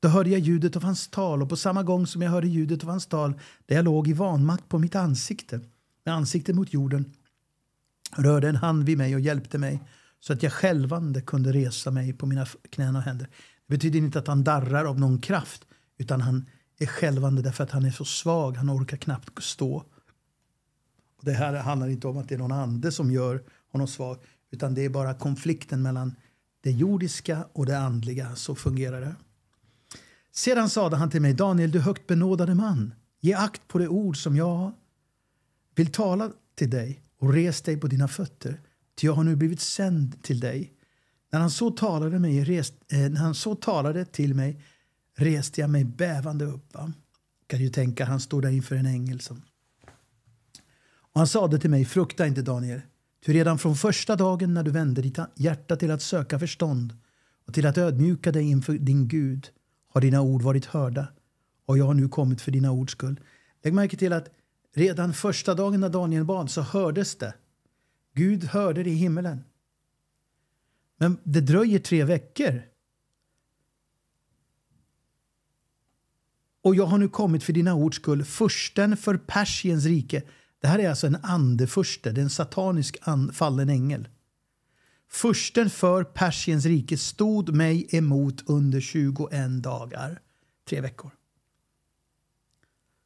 Då hörde jag ljudet av hans tal och på samma gång som jag hörde ljudet av hans tal där jag låg i vanmakt på mitt ansikte med ansiktet mot jorden rörde en hand vid mig och hjälpte mig så att jag självande kunde resa mig på mina knän och händer. Det betyder inte att han darrar av någon kraft utan han är självande därför att han är så svag. Han orkar knappt stå det här handlar inte om att det är någon ande som gör honom svag utan det är bara konflikten mellan det jordiska och det andliga. Så fungerar det. Sedan sade han till mig, Daniel, du högt benådade man. Ge akt på det ord som jag vill tala till dig och res dig på dina fötter, ty jag har nu blivit sänd till dig. När han så talade, mig, rest, eh, när han så talade till mig reste jag mig bävande upp. Va? Kan ju tänka, han står där inför en ängel som och han sade till mig, frukta inte Daniel, ty redan från första dagen när du vände ditt hjärta till att söka förstånd och till att ödmjuka dig inför din Gud har dina ord varit hörda och jag har nu kommit för dina ords skull. Lägg märke till att redan första dagen när Daniel bad så hördes det. Gud hörde det i himmelen. Men det dröjer tre veckor. Och jag har nu kommit för dina ords skull, försten för Persiens rike. Det här är alltså en andefurste, det är en satanisk fallen ängel. Försten för Persiens rike stod mig emot under 21 dagar, tre veckor.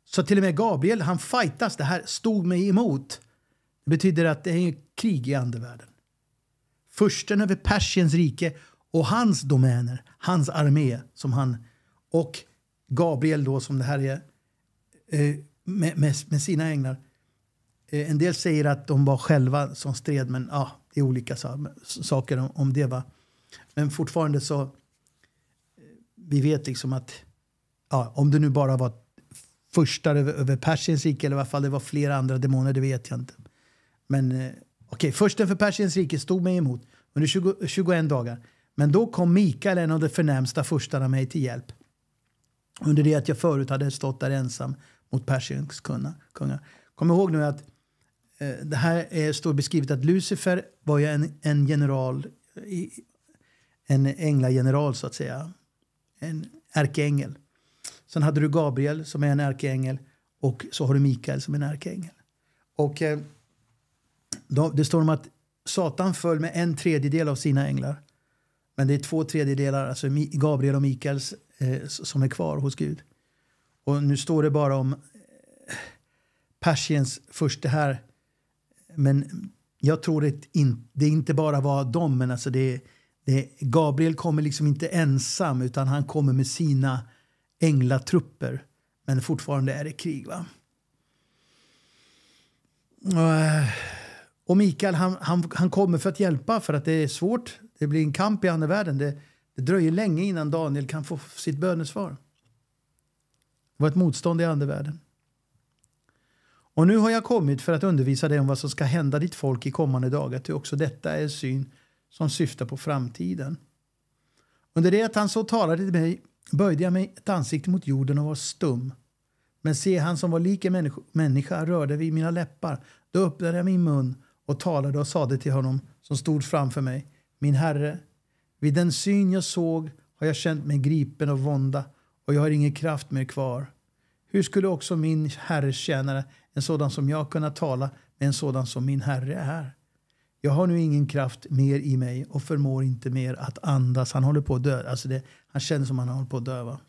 Så till och med Gabriel, han fightas. Det här stod mig emot. Det betyder att det är krig i andevärlden. Försten över Persiens rike och hans domäner, hans armé som han och Gabriel då som det här är eh, med, med, med sina änglar Eh, en del säger att de var själva som stred, men ja, det är olika saker om, det. Va? Men fortfarande så, eh, vi vet liksom att ja, om det nu bara var förstare över, över Persiens rike eller i alla fall det var flera andra demoner, det vet jag inte. Men eh, okej, okay, försten för Persiens rike stod mig emot under 20, 21 dagar. Men då kom Mikael, en av de förnämsta furstarna, mig till hjälp. Under det att jag förut hade stått där ensam mot Persiens kungar. Kom ihåg nu att Eh, det här är, står beskrivet att Lucifer var ju en, en general, en änglageneral så att säga. En ärkeängel. Sen hade du Gabriel som är en ärkeängel och så har du Mikael som är en ärkeängel. Och eh, då, det står om att Satan föll med en tredjedel av sina änglar. Men det är två tredjedelar, alltså Gabriel och Mikael, eh, som är kvar hos Gud. Och nu står det bara om eh, Persiens först det här men jag tror att det inte bara var dem, men alltså det, det, Gabriel kommer liksom inte ensam utan han kommer med sina änglatrupper. Men fortfarande är det krig. va? Och Mikael han, han, han kommer för att hjälpa för att det är svårt. Det blir en kamp i andevärlden. Det, det dröjer länge innan Daniel kan få sitt bönesvar. Det var ett motstånd i andevärlden. Och nu har jag kommit för att undervisa dig om vad som ska hända ditt folk i kommande dagar, ty också detta är syn som syftar på framtiden. Under det att han så talade till mig böjde jag mig ett ansikte mot jorden och var stum. Men se, han som var lik en människa, människa rörde vid mina läppar. Då öppnade jag min mun och talade och sade till honom som stod framför mig, min herre, vid den syn jag såg har jag känt mig gripen av vånda och jag har ingen kraft mer kvar. Hur skulle också min herres tjänare en sådan som jag kunnat tala med en sådan som min Herre är. Jag har nu ingen kraft mer i mig och förmår inte mer att andas. Han håller på att dö. Alltså det, han känner som han håller på att döva.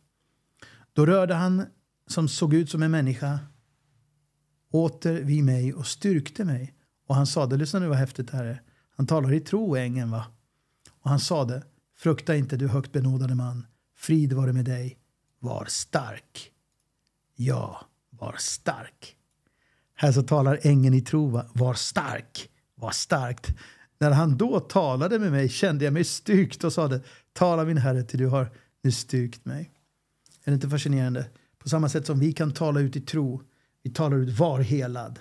Då rörde han, som såg ut som en människa, åter vid mig och styrkte mig. Och han sade, lyssna nu vad häftigt det här är. Han talar i tro ängen va? Och han sade, frukta inte du högt benådade man. Frid vare med dig. Var stark. Ja, var stark. Här så talar ängen i Trova. Var stark, var starkt. När han då talade med mig kände jag mig styrkt och sade Tala min herre till du har nu styrkt mig. Är det inte fascinerande? På samma sätt som vi kan tala ut i tro. Vi talar ut var helad.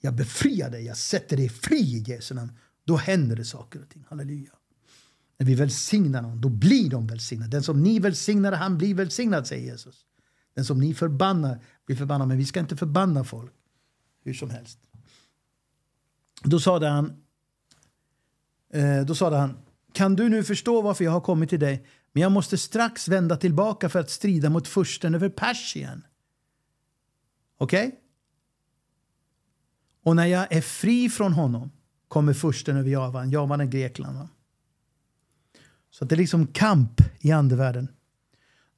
Jag befriar dig, jag sätter dig fri i Jesu namn. Då händer det saker och ting. Halleluja. När vi välsignar någon, då blir de välsignade. Den som ni välsignar, han blir välsignad, säger Jesus. Den som ni förbannar blir förbannad. Men vi ska inte förbanna folk. Hur som helst. Då sade han, eh, då sade han, kan du nu förstå varför jag har kommit till dig? Men jag måste strax vända tillbaka för att strida mot fursten över Persien. Okej? Okay? Och när jag är fri från honom kommer fursten över Javan. Javan är Grekland. Va? Så det är liksom kamp i andevärlden.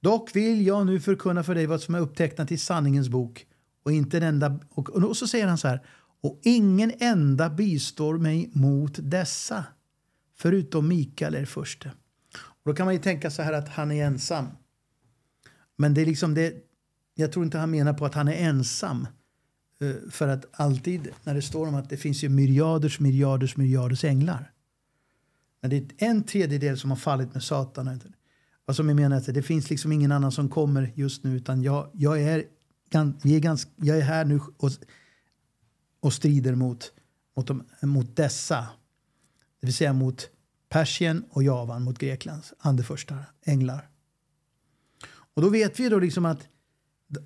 Dock vill jag nu förkunna för dig vad som är upptecknat i sanningens bok och, inte en enda, och, och så säger han så här. Och ingen enda bistår mig mot dessa, förutom Mikael er förste. Och då kan man ju tänka så här att han är ensam. Men det är liksom det, jag tror inte han menar på att han är ensam. Eh, för att alltid när det står om att det finns ju miljarders, miljarders, miljarders änglar. Men det är en tredjedel som har fallit med Satan. Vad som är menat är att det finns liksom ingen annan som kommer just nu utan jag, jag är vi är ganska, jag är här nu och, och strider mot, mot, de, mot dessa. Det vill säga mot Persien och Javan, mot Greklands andefurstar, änglar. Och då vet vi då liksom att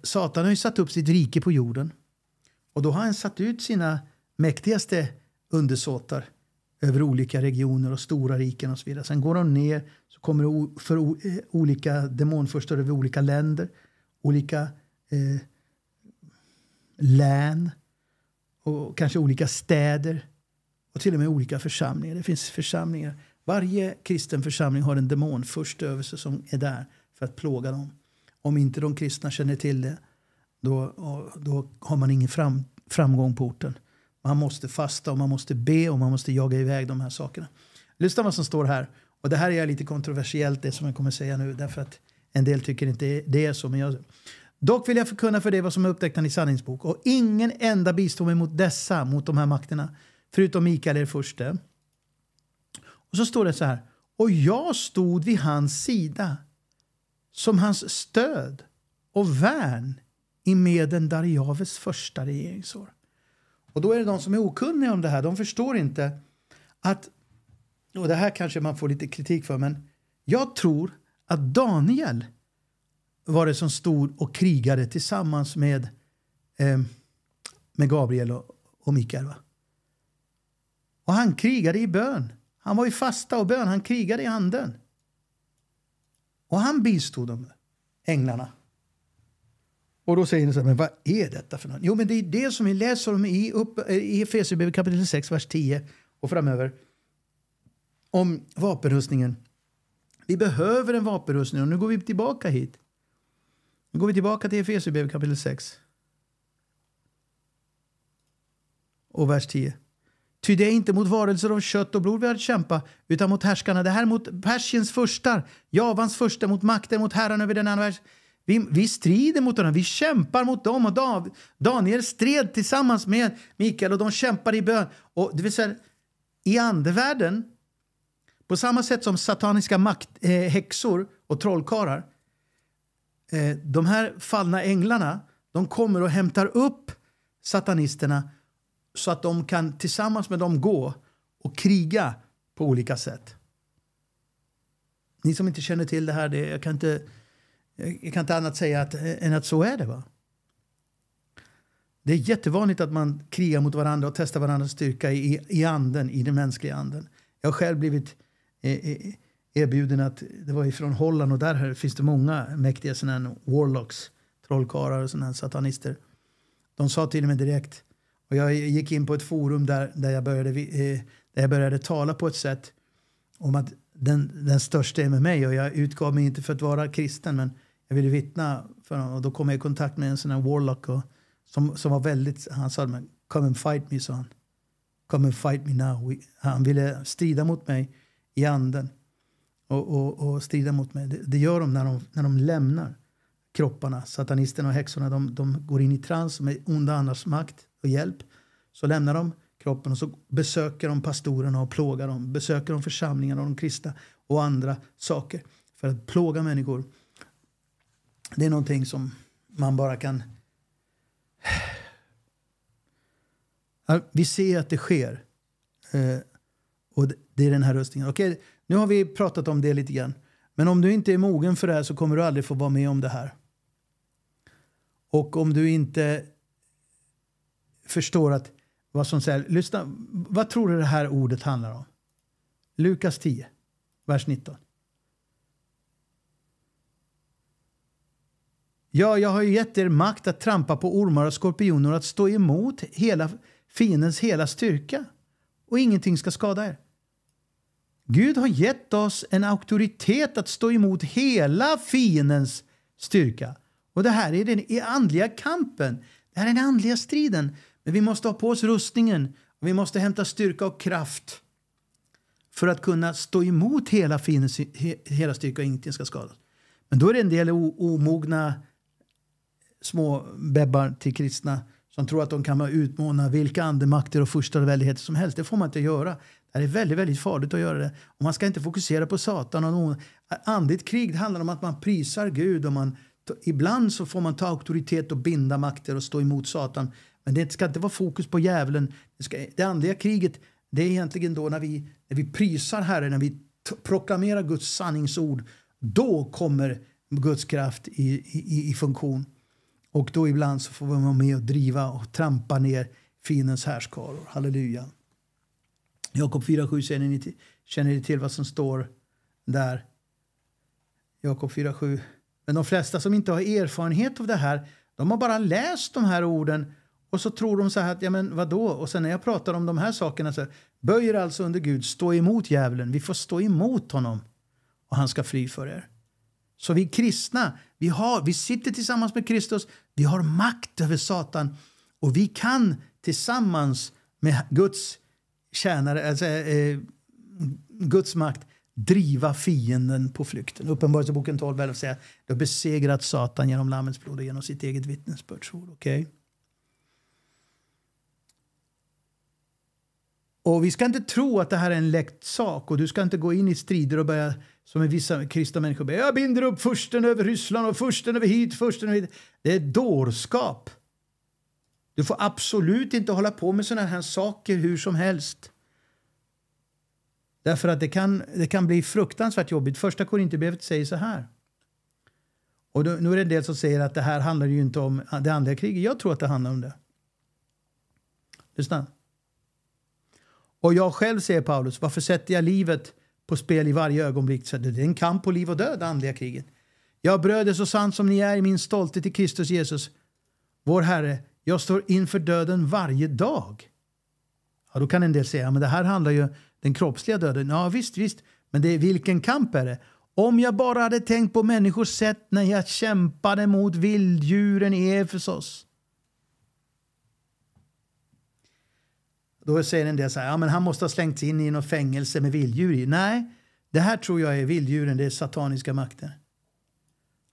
Satan har ju satt upp sitt rike på jorden. Och då har han satt ut sina mäktigaste undersåtar över olika regioner och stora riken och så vidare. Sen går de ner, så kommer det för olika demonförstare över olika länder, olika eh, län och kanske olika städer och till och med olika församlingar. Det finns församlingar. Varje kristen församling har en demon först över sig som är där för att plåga dem. Om inte de kristna känner till det, då, då har man ingen fram, framgång på orten. Man måste fasta och man måste be och man måste jaga iväg de här sakerna. Lyssna vad som står här. Och det här är lite kontroversiellt det som jag kommer säga nu därför att en del tycker inte det är så. Men jag, Dock vill jag förkunna för dig vad som är upptäckten i sanningsbok och ingen enda bistår mig mot dessa, mot de här makterna, förutom Mikael er förste. Och så står det så här. Och jag stod vid hans sida som hans stöd och värn i meden Darjaves första regeringsår. Och då är det de som är okunniga om det här, de förstår inte att, och det här kanske man får lite kritik för, men jag tror att Daniel var det som stod och krigade tillsammans med, eh, med Gabriel och, och Mikael. Va? Och han krigade i bön. Han var i fasta och bön. Han krigade i anden. Och han bistod dem, änglarna. Och då säger ni så här, men vad är detta för något? Jo, men det är det som vi läser om i, eh, i Efesierbrevet kapitel 6, vers 10 och framöver. Om vapenrustningen. Vi behöver en vapenrustning och nu går vi tillbaka hit. Nu går vi tillbaka till Efesierbrevet kapitel 6. Och vers 10. Ty det är inte mot varelser av kött och blod vi har att kämpa, utan mot härskarna. Det här mot Persiens furstar, Javans första, mot makten, mot herrarna. över den andra världen. Vi, vi, strider mot dem, vi kämpar mot dem. Och Dav, Daniel stred tillsammans med Mikael och de kämpar i bön. Och, det vill säga, I andevärlden, på samma sätt som sataniska makt, eh, häxor och trollkarlar eh, de här fallna änglarna de kommer och hämtar upp satanisterna så att de kan tillsammans med dem gå och kriga på olika sätt. Ni som inte känner till det här, det, jag, kan inte, jag kan inte annat säga att, eh, än att så är det. va? Det är jättevanligt att man krigar mot varandra och testar varandras styrka i, i anden, i den mänskliga anden. Jag har själv blivit eh, eh erbjuden att, det var ifrån Holland och där finns det många mäktiga sådana warlocks, trollkarlar och sådana satanister. De sa till mig direkt, och jag gick in på ett forum där, där, jag, började, eh, där jag började tala på ett sätt om att den, den största är med mig och jag utgav mig inte för att vara kristen men jag ville vittna för honom och då kom jag i kontakt med en sån här warlock och, som, som var väldigt, han sa men come and fight me sa han. Come and fight me now. han ville strida mot mig i anden och, och, och strida mot mig. Det, det, gör de när, de när de lämnar kropparna. Satanisterna och häxorna de, de går in i trans med onda andars makt och hjälp. Så lämnar de kroppen och så besöker de pastorerna och plågar dem. Besöker de församlingarna och de kristna och andra saker för att plåga människor. Det är någonting som man bara kan... Vi ser att det sker. Eh, och det är den här röstningen. Okej, nu har vi pratat om det lite grann. Men om du inte är mogen för det här så kommer du aldrig få vara med om det här. Och om du inte förstår att vad som säger, lyssna, vad tror du det här ordet handlar om? Lukas 10, vers 19. Ja, jag har ju gett er makt att trampa på ormar och skorpioner och att stå emot hela, fiendens hela styrka. Och ingenting ska skada er. Gud har gett oss en auktoritet att stå emot hela fiendens styrka. Och det här är den andliga kampen. Det här är den andliga striden. Men vi måste ha på oss rustningen och vi måste hämta styrka och kraft för att kunna stå emot hela fiendens hela styrka och ingenting ska skadas. Men då är det en del omogna små bebbar till kristna som tror att de kan utmana vilka andemakter och furstar och väldigheter som helst. Det får man inte göra. Det är väldigt, väldigt farligt att göra det. Och man ska inte fokusera på Satan. Och någon. Andligt krig handlar om att man prisar Gud. Och man, ibland så får man ta auktoritet och binda makter och stå emot Satan. Men det ska inte vara fokus på djävulen. Det, ska, det andliga kriget det är egentligen då när vi, när vi prisar Herren, när vi proklamerar Guds sanningsord. Då kommer Guds kraft i, i, i funktion. Och då ibland så får vi vara med och driva och trampa ner finens härskaror. Halleluja. Jakob 4.7 säger ni, känner ni till vad som står där. Jakob 4.7. Men de flesta som inte har erfarenhet av det här, de har bara läst de här orden och så tror de så här ja men vadå? Och sen när jag pratar om de här sakerna så böjer alltså under Gud, stå emot djävulen, vi får stå emot honom och han ska fly för er. Så vi kristna, vi, har, vi sitter tillsammans med Kristus, vi har makt över Satan och vi kan tillsammans med Guds tjänare, alltså, eh, eh, Guds makt driva fienden på flykten. Uppenbarelseboken 12 11 säger att du har besegrat Satan genom Lammets blod och genom sitt eget vittnesbördsord. Okay? Och vi ska inte tro att det här är en läckt sak och du ska inte gå in i strider och börja som en vissa kristna människor börja, jag binder upp försten över Ryssland och försten över hit, försten över hit. Det är dårskap. Du får absolut inte hålla på med såna här saker hur som helst. Därför att det kan, det kan bli fruktansvärt jobbigt. Första Korinthierbrevet säger så här. Och då, nu är det en del som säger att det här handlar ju inte om det andliga kriget. Jag tror att det handlar om det. Lyssna. Och jag själv, säger Paulus, varför sätter jag livet på spel i varje ögonblick? Så det är en kamp på liv och död, det andliga kriget. Jag bröder, så sant som ni är i min stolthet i Kristus Jesus, vår Herre, jag står inför döden varje dag. Ja, då kan en del säga men det här handlar ju om den kroppsliga döden. Ja, visst, visst. Men det är, vilken kamp är det? Om jag bara hade tänkt på människors sätt när jag kämpade mot vilddjuren i Efesos. Då säger en del så här, ja, men han måste ha slängts in i något fängelse med vilddjur i. Nej, det här tror jag är vilddjuren, det är sataniska makter.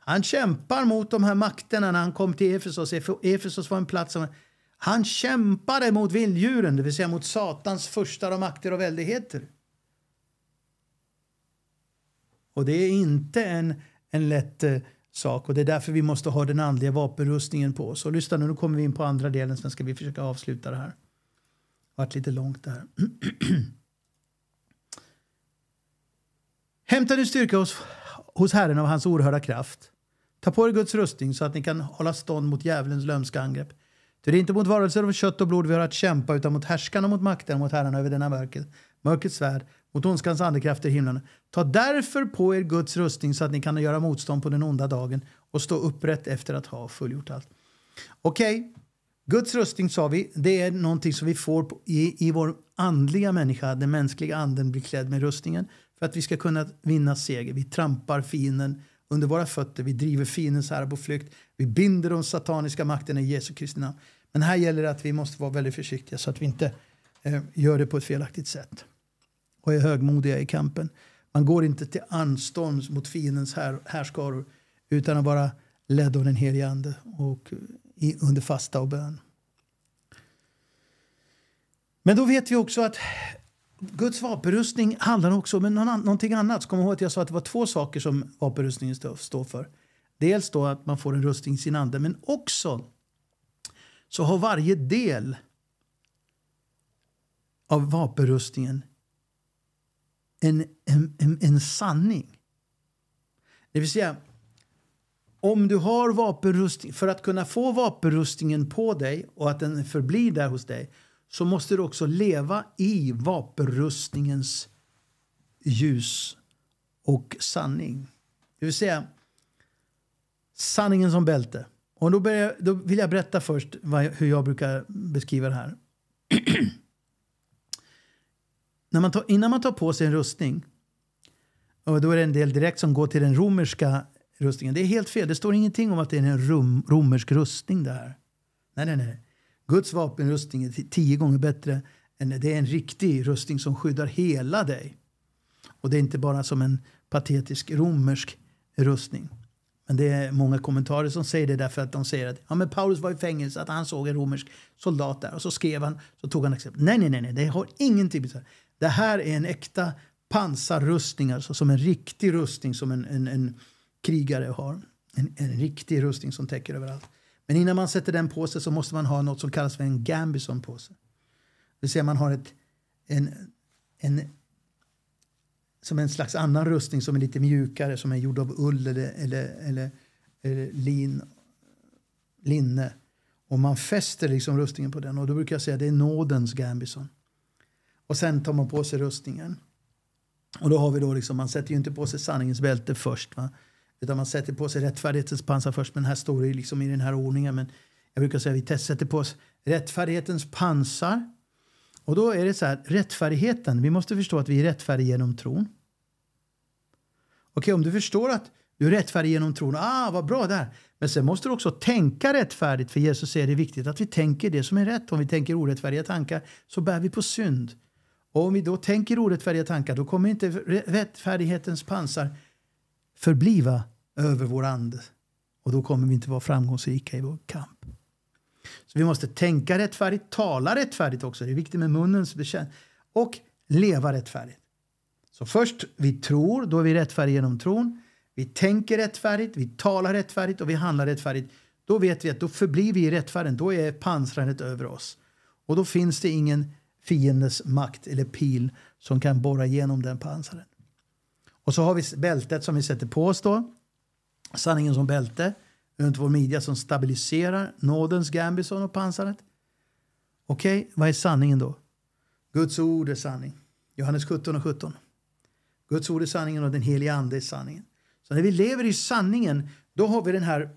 Han kämpar mot de här makterna när han kom till Efesos. Efesos var en plats som... Han kämpade mot vilddjuren, det vill säga mot Satans första och makter och väldigheter. Och det är inte en, en lätt eh, sak och det är därför vi måste ha den andliga vapenrustningen på oss. Och lyssna nu, nu kommer vi in på andra delen, sen ska vi försöka avsluta det här. Det varit lite långt där. Hämta nu styrka hos, hos Herren av hans oerhörda kraft Ta på er Guds rustning så att ni kan hålla stånd mot djävulens lömska angrepp. Ty det är inte mot varelser av kött och blod vi har att kämpa utan mot härskarna, mot makten, mot herrarna över denna mörker, mörkets svärd, mot ondskans andekrafter i himlen. Ta därför på er Guds rustning så att ni kan göra motstånd på den onda dagen och stå upprätt efter att ha fullgjort allt. Okej, okay. Guds rustning sa vi, det är någonting som vi får i, i vår andliga människa, den mänskliga anden blir klädd med rustningen för att vi ska kunna vinna seger. Vi trampar fienden under våra fötter. Vi driver fiendens herrar på flykt. Vi binder de sataniska makterna i Jesu Kristi namn. Men här gäller det att vi måste vara väldigt försiktiga så att vi inte eh, gör det på ett felaktigt sätt och är högmodiga i kampen. Man går inte till anstånd mot fiendens här, härskaror utan att vara ledd av den helige Ande och eh, i, under fasta och bön. Men då vet vi också att Guds vapenrustning handlar också om någonting annat. Kom ihåg att jag sa att det var två saker som vapenrustningen står för. Dels då att man får en rustning i sin ande, men också så har varje del av vapenrustningen en, en, en, en sanning. Det vill säga, om du har vapenrustning, för att kunna få vapenrustningen på dig och att den förblir där hos dig så måste du också leva i vapenrustningens ljus och sanning. Det vill säga sanningen som bälte. Och då, börjar, då vill jag berätta först vad, hur jag brukar beskriva det här. När man tar, innan man tar på sig en rustning, och då är det en del direkt som går till den romerska rustningen. Det är helt fel. Det står ingenting om att det är en rum, romersk rustning där. Nej, nej, nej. Guds vapenrustning är tio gånger bättre än det är en riktig rustning som skyddar hela dig. Och det är inte bara som en patetisk romersk rustning. Men det är många kommentarer som säger det därför att de säger att ja, men Paulus var i fängelse, att han såg en romersk soldat där och så skrev han, så tog han exempel. Nej, nej, nej, nej det har ingenting med det Det här är en äkta pansarrustning, alltså som en riktig rustning som en, en, en krigare har. En, en riktig rustning som täcker överallt. Men innan man sätter den på sig så måste man ha något som kallas för en gambison på sig. Det vill säga man har ett, en, en, som en slags annan rustning som är lite mjukare, som är gjord av ull eller, eller, eller, eller lin, linne. Och man fäster liksom rustningen på den och då brukar jag säga det är nådens gambison. Och sen tar man på sig rustningen. Och då har vi då liksom, man sätter ju inte på sig sanningens bälte först. Va? Utan man sätter på sig rättfärdighetens pansar först. Men här står det liksom i den här ordningen. Men jag brukar säga att vi sätter på oss rättfärdighetens pansar. Och då är det så här, rättfärdigheten. Vi måste förstå att vi är rättfärdiga genom tron. Okej, om du förstår att du är rättfärdig genom tron, ah vad bra där. Men sen måste du också tänka rättfärdigt, för Jesus säger att det är viktigt att vi tänker det som är rätt. Om vi tänker orättfärdiga tankar så bär vi på synd. Och om vi då tänker orättfärdiga tankar då kommer inte rättfärdighetens pansar förbliva över vår ande. Och då kommer vi inte vara framgångsrika i vår kamp. Så vi måste tänka rättfärdigt, tala rättfärdigt också. Det är viktigt med munnens bekännelse. Och leva rättfärdigt. Så först vi tror, då är vi rättfärdiga genom tron. Vi tänker rättfärdigt, vi talar rättfärdigt och vi handlar rättfärdigt. Då vet vi att då förblir vi rättfärdiga, då är pansrandet över oss. Och då finns det ingen fiendes makt eller pil som kan borra igenom den pansaren. Och så har vi bältet som vi sätter på oss då sanningen som bälte runt vår midja som stabiliserar nådens gambison och pansaret. Okej, okay, vad är sanningen då? Guds ord är sanning. Johannes 17 och 17. Guds ord är sanningen och den heliga ande är sanningen. Så när vi lever i sanningen, då har vi den här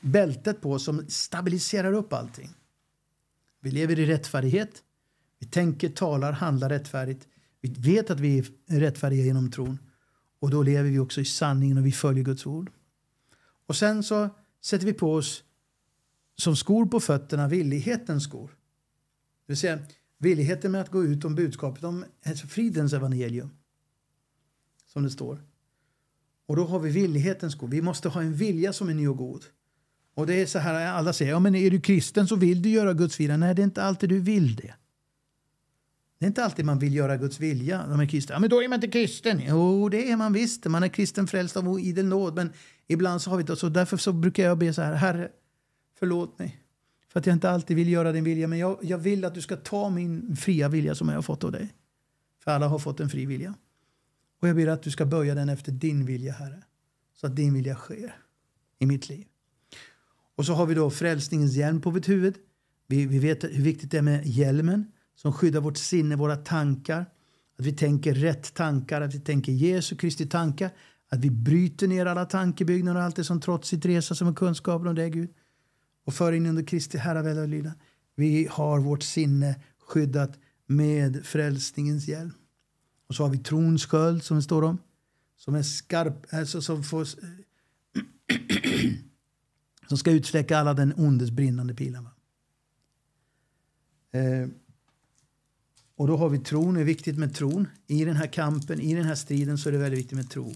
bältet på som stabiliserar upp allting. Vi lever i rättfärdighet. Vi tänker, talar, handlar rättfärdigt. Vi vet att vi är rättfärdiga genom tron. Och då lever vi också i sanningen och vi följer Guds ord. Och sen så sätter vi på oss som skor på fötterna villighetens skor. Det vill säga villigheten med att gå ut om budskapet om fridens evangelium. Som det står. Och då har vi villighetens skor. Vi måste ha en vilja som är ny och god. Och det är så här alla säger, ja men är du kristen så vill du göra Guds vilja. Nej, det är inte alltid du vill det. Det är inte alltid man vill göra Guds vilja när man är kristen. Ja, men då är man inte kristen. Jo, det är man visst. Man är kristen frälst av idel nåd. Men ibland så har vi det. Så därför så brukar jag be så här. Herre, förlåt mig för att jag inte alltid vill göra din vilja. Men jag, jag vill att du ska ta min fria vilja som jag har fått av dig. För alla har fått en fri vilja. Och jag ber att du ska böja den efter din vilja, Herre. Så att din vilja sker i mitt liv. Och så har vi då frälsningens hjälm på vårt huvud. Vi, vi vet hur viktigt det är med hjälmen som skyddar vårt sinne, våra tankar. Att vi tänker rätt tankar, att vi tänker Jesu Kristi tankar. Att vi bryter ner alla tankebyggnader och allt det som trotsigt reser som är kunskapen om dig, Gud. Och för in under Kristi herravälde och lydan. Vi har vårt sinne skyddat med frälsningens hjälp. Och så har vi trons sköld, som det står om, som är skarp, alltså som får som ska utsläcka alla den ondes brinnande pilar. Eh, och då har vi tron, det är viktigt med tron. I den här kampen, i den här striden så är det väldigt viktigt med tro.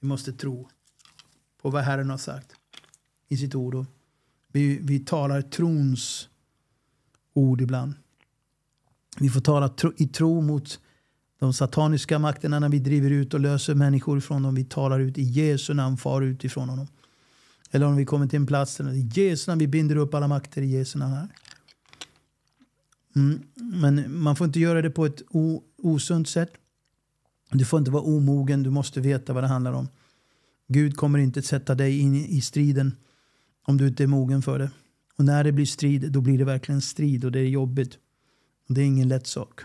Vi måste tro på vad Herren har sagt i sitt ord. Vi, vi talar trons ord ibland. Vi får tala tro, i tro mot de sataniska makterna när vi driver ut och löser människor ifrån dem. Vi talar ut i Jesu namn, far ut ifrån honom. Eller om vi kommer till en plats där i Jesu namn, vi binder upp alla makter i Jesu namn. Här. Mm, men man får inte göra det på ett o, osunt sätt. Du får inte vara omogen, du måste veta vad det handlar om. Gud kommer inte sätta dig in i striden om du inte är mogen för det. Och när det blir strid, då blir det verkligen strid och det är jobbigt. det är ingen lätt sak.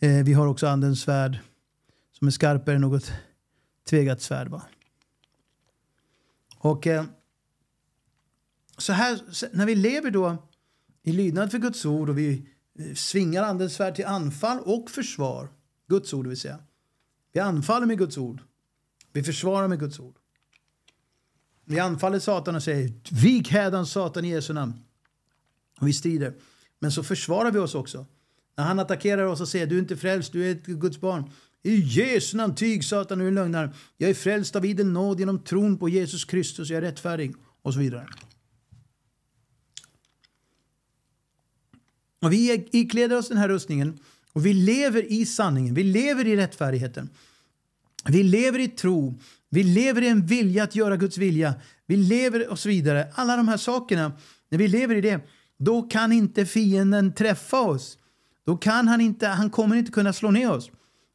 Eh, vi har också andens svärd som är skarpare än något tvegat svärd. Va? Och eh, så här, när vi lever då i lydnad för Guds ord och vi eh, svingar andens svärd till anfall och försvar. Guds ord vill säga. Vi anfaller med Guds ord. Vi försvarar med Guds ord. Vi anfaller Satan och säger vik hädan Satan i Jesu namn. Och vi strider. Men så försvarar vi oss också. När han attackerar oss och säger du är inte frälst, du är ett Guds barn. I Jesu namn tyg Satan, du är lögnare. Jag är frälst av idel nåd genom tron på Jesus Kristus, jag är rättfärdig. Och så vidare. Och vi ikläder oss den här rustningen och vi lever i sanningen, vi lever i rättfärdigheten. Vi lever i tro, vi lever i en vilja att göra Guds vilja, vi lever och så vidare. Alla de här sakerna, när vi lever i det, då kan inte fienden träffa oss. Då kan han inte, han kommer inte kunna slå ner oss.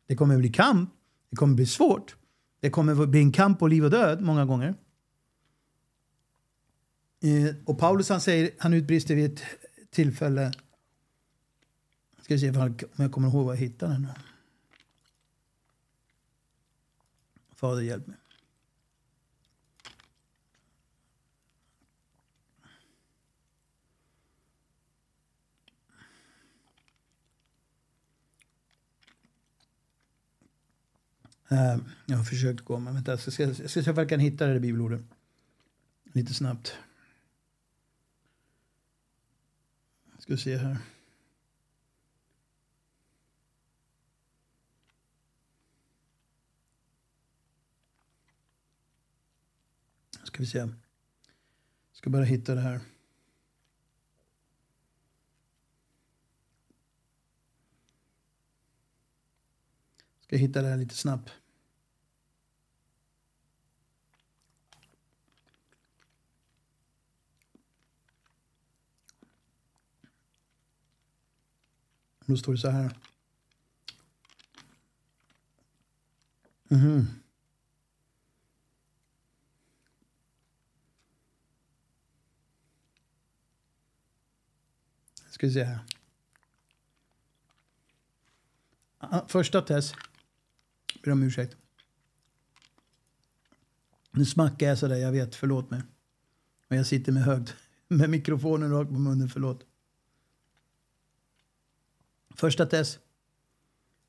Det kommer bli kamp, det kommer bli svårt. Det kommer bli en kamp på liv och död många gånger. Eh, och Paulus han säger, han utbrister vid ett tillfälle Ska se om jag kommer ihåg var jag hittade den. Fader hjälp mig. Ehm, jag har försökt gå, men vänta, jag ska, jag ska se om jag kan hitta det i bibelordet lite snabbt. Jag ska se här. ska vi se. Jag ska bara hitta det här. Ska hitta det här lite snabbt. Då står det så här. Mm -hmm. ska vi se här. Ah, första test. Ber om ursäkt. Nu smackar jag sådär, jag vet. Förlåt mig. Och jag sitter med högt med mikrofonen rakt på munnen, förlåt. Första test.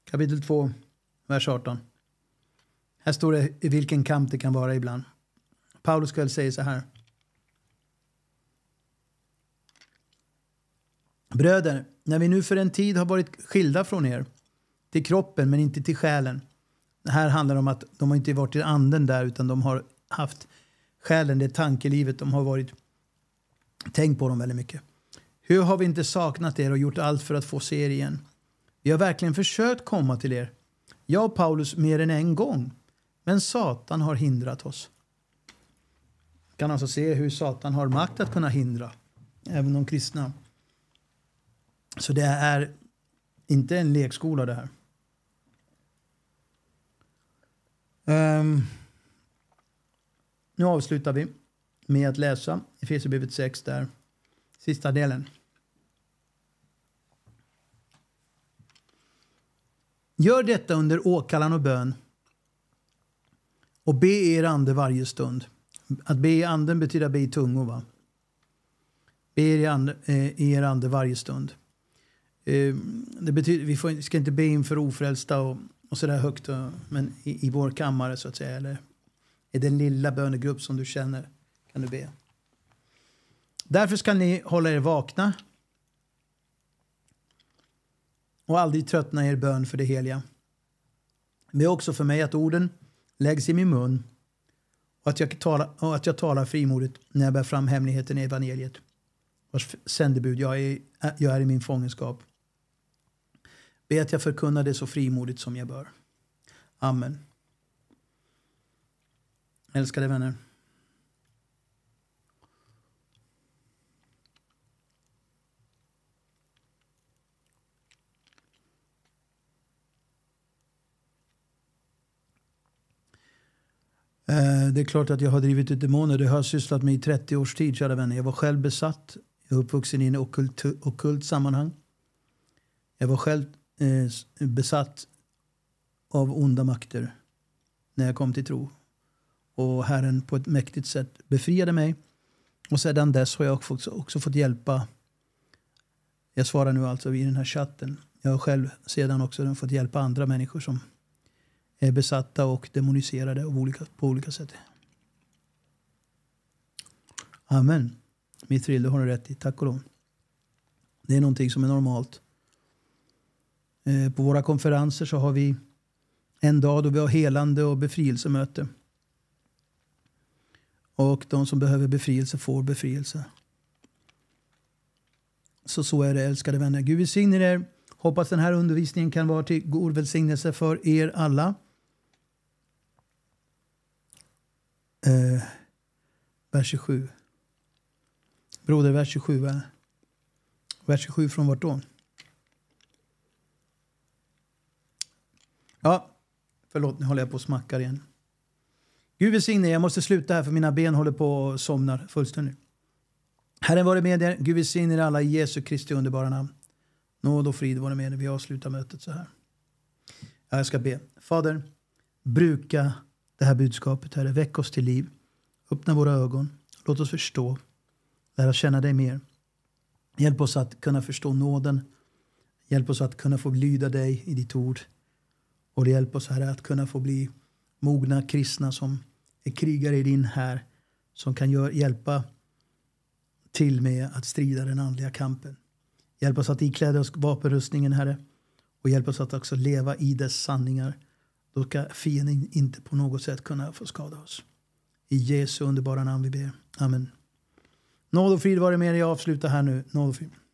Kapitel 2, vers 18. Här står det i vilken kamp det kan vara ibland. Paulus själv säger så här. Bröder, när vi nu för en tid har varit skilda från er, till kroppen men inte till själen. Det här handlar det om att de har inte varit i anden där utan de har haft själen, det tankelivet, de har varit tänkt på dem väldigt mycket. Hur har vi inte saknat er och gjort allt för att få se er igen? Vi har verkligen försökt komma till er, jag och Paulus mer än en gång, men Satan har hindrat oss. Vi kan alltså se hur Satan har makt att kunna hindra, även de kristna. Så det är inte en lekskola det här. Um, nu avslutar vi med att läsa Efesierbrevet 6 där, sista delen. Gör detta under åkallan och bön och be er ande varje stund. Att be i anden betyder be i tungor. Va? Be er eh, er ande varje stund. Ehm, det betyder, vi får, ska inte be inför ofrälsta och, och sådär högt, och, men i, i vår kammare så att säga, eller i den lilla bönegrupp som du känner kan du be. Därför ska ni hålla er vakna och aldrig tröttna er bön för det heliga. Be också för mig att orden läggs i min mun och att jag talar, och att jag talar frimodigt när jag bär fram hemligheten i evangeliet vars sändebud jag är, jag är i min fångenskap. Be att jag förkunnar det så frimodigt som jag bör. Amen. Älskade vänner. Eh, det är klart att jag har drivit ut demoner. Det har jag sysslat med i 30 års tid, kära vänner. Jag var själv besatt. Jag är uppvuxen i en okult, sammanhang. Jag var själv eh, besatt av onda makter när jag kom till tro. Och Herren på ett mäktigt sätt befriade mig. Och sedan dess har jag också, också fått hjälpa. Jag svarar nu alltså i den här chatten. Jag har själv sedan också fått hjälpa andra människor som är besatta och demoniserade av olika, på olika sätt. Amen. Mithril, du har rätt i. Tack och lov. Det är någonting som är normalt Eh, på våra konferenser så har vi en dag då vi har helande och befrielsemöte. Och de som behöver befrielse får befrielse. Så så är det älskade vänner. Gud välsigne er. Hoppas den här undervisningen kan vara till god välsignelse för er alla. Eh, vers 27. Broder, vers 27. Vers 27 från vart då? Ja, förlåt, nu håller jag på och smackar igen. Gud välsigne jag måste sluta här för mina ben håller på att somna. fullständigt. Herren vare med er, Gud välsigne er alla i Jesu Kristi underbara namn. Nåd och frid vare med er. Vi avslutar mötet så här. Ja, jag ska be. Fader, bruka det här budskapet, Herre. Väck oss till liv. Öppna våra ögon. Låt oss förstå. Lära känna dig mer. Hjälp oss att kunna förstå nåden. Hjälp oss att kunna få lyda dig i ditt ord. Och det hjälper oss Herre att kunna få bli mogna kristna som är krigare i din här. Som kan gör, hjälpa till med att strida den andliga kampen. Hjälp oss att ikläda oss vapenrustningen Herre. Och hjälp oss att också leva i dess sanningar. Då ska fienden inte på något sätt kunna få skada oss. I Jesu underbara namn vi ber. Amen. Nåd och frid vare med er. Jag avslutar här nu. Nåd och frid.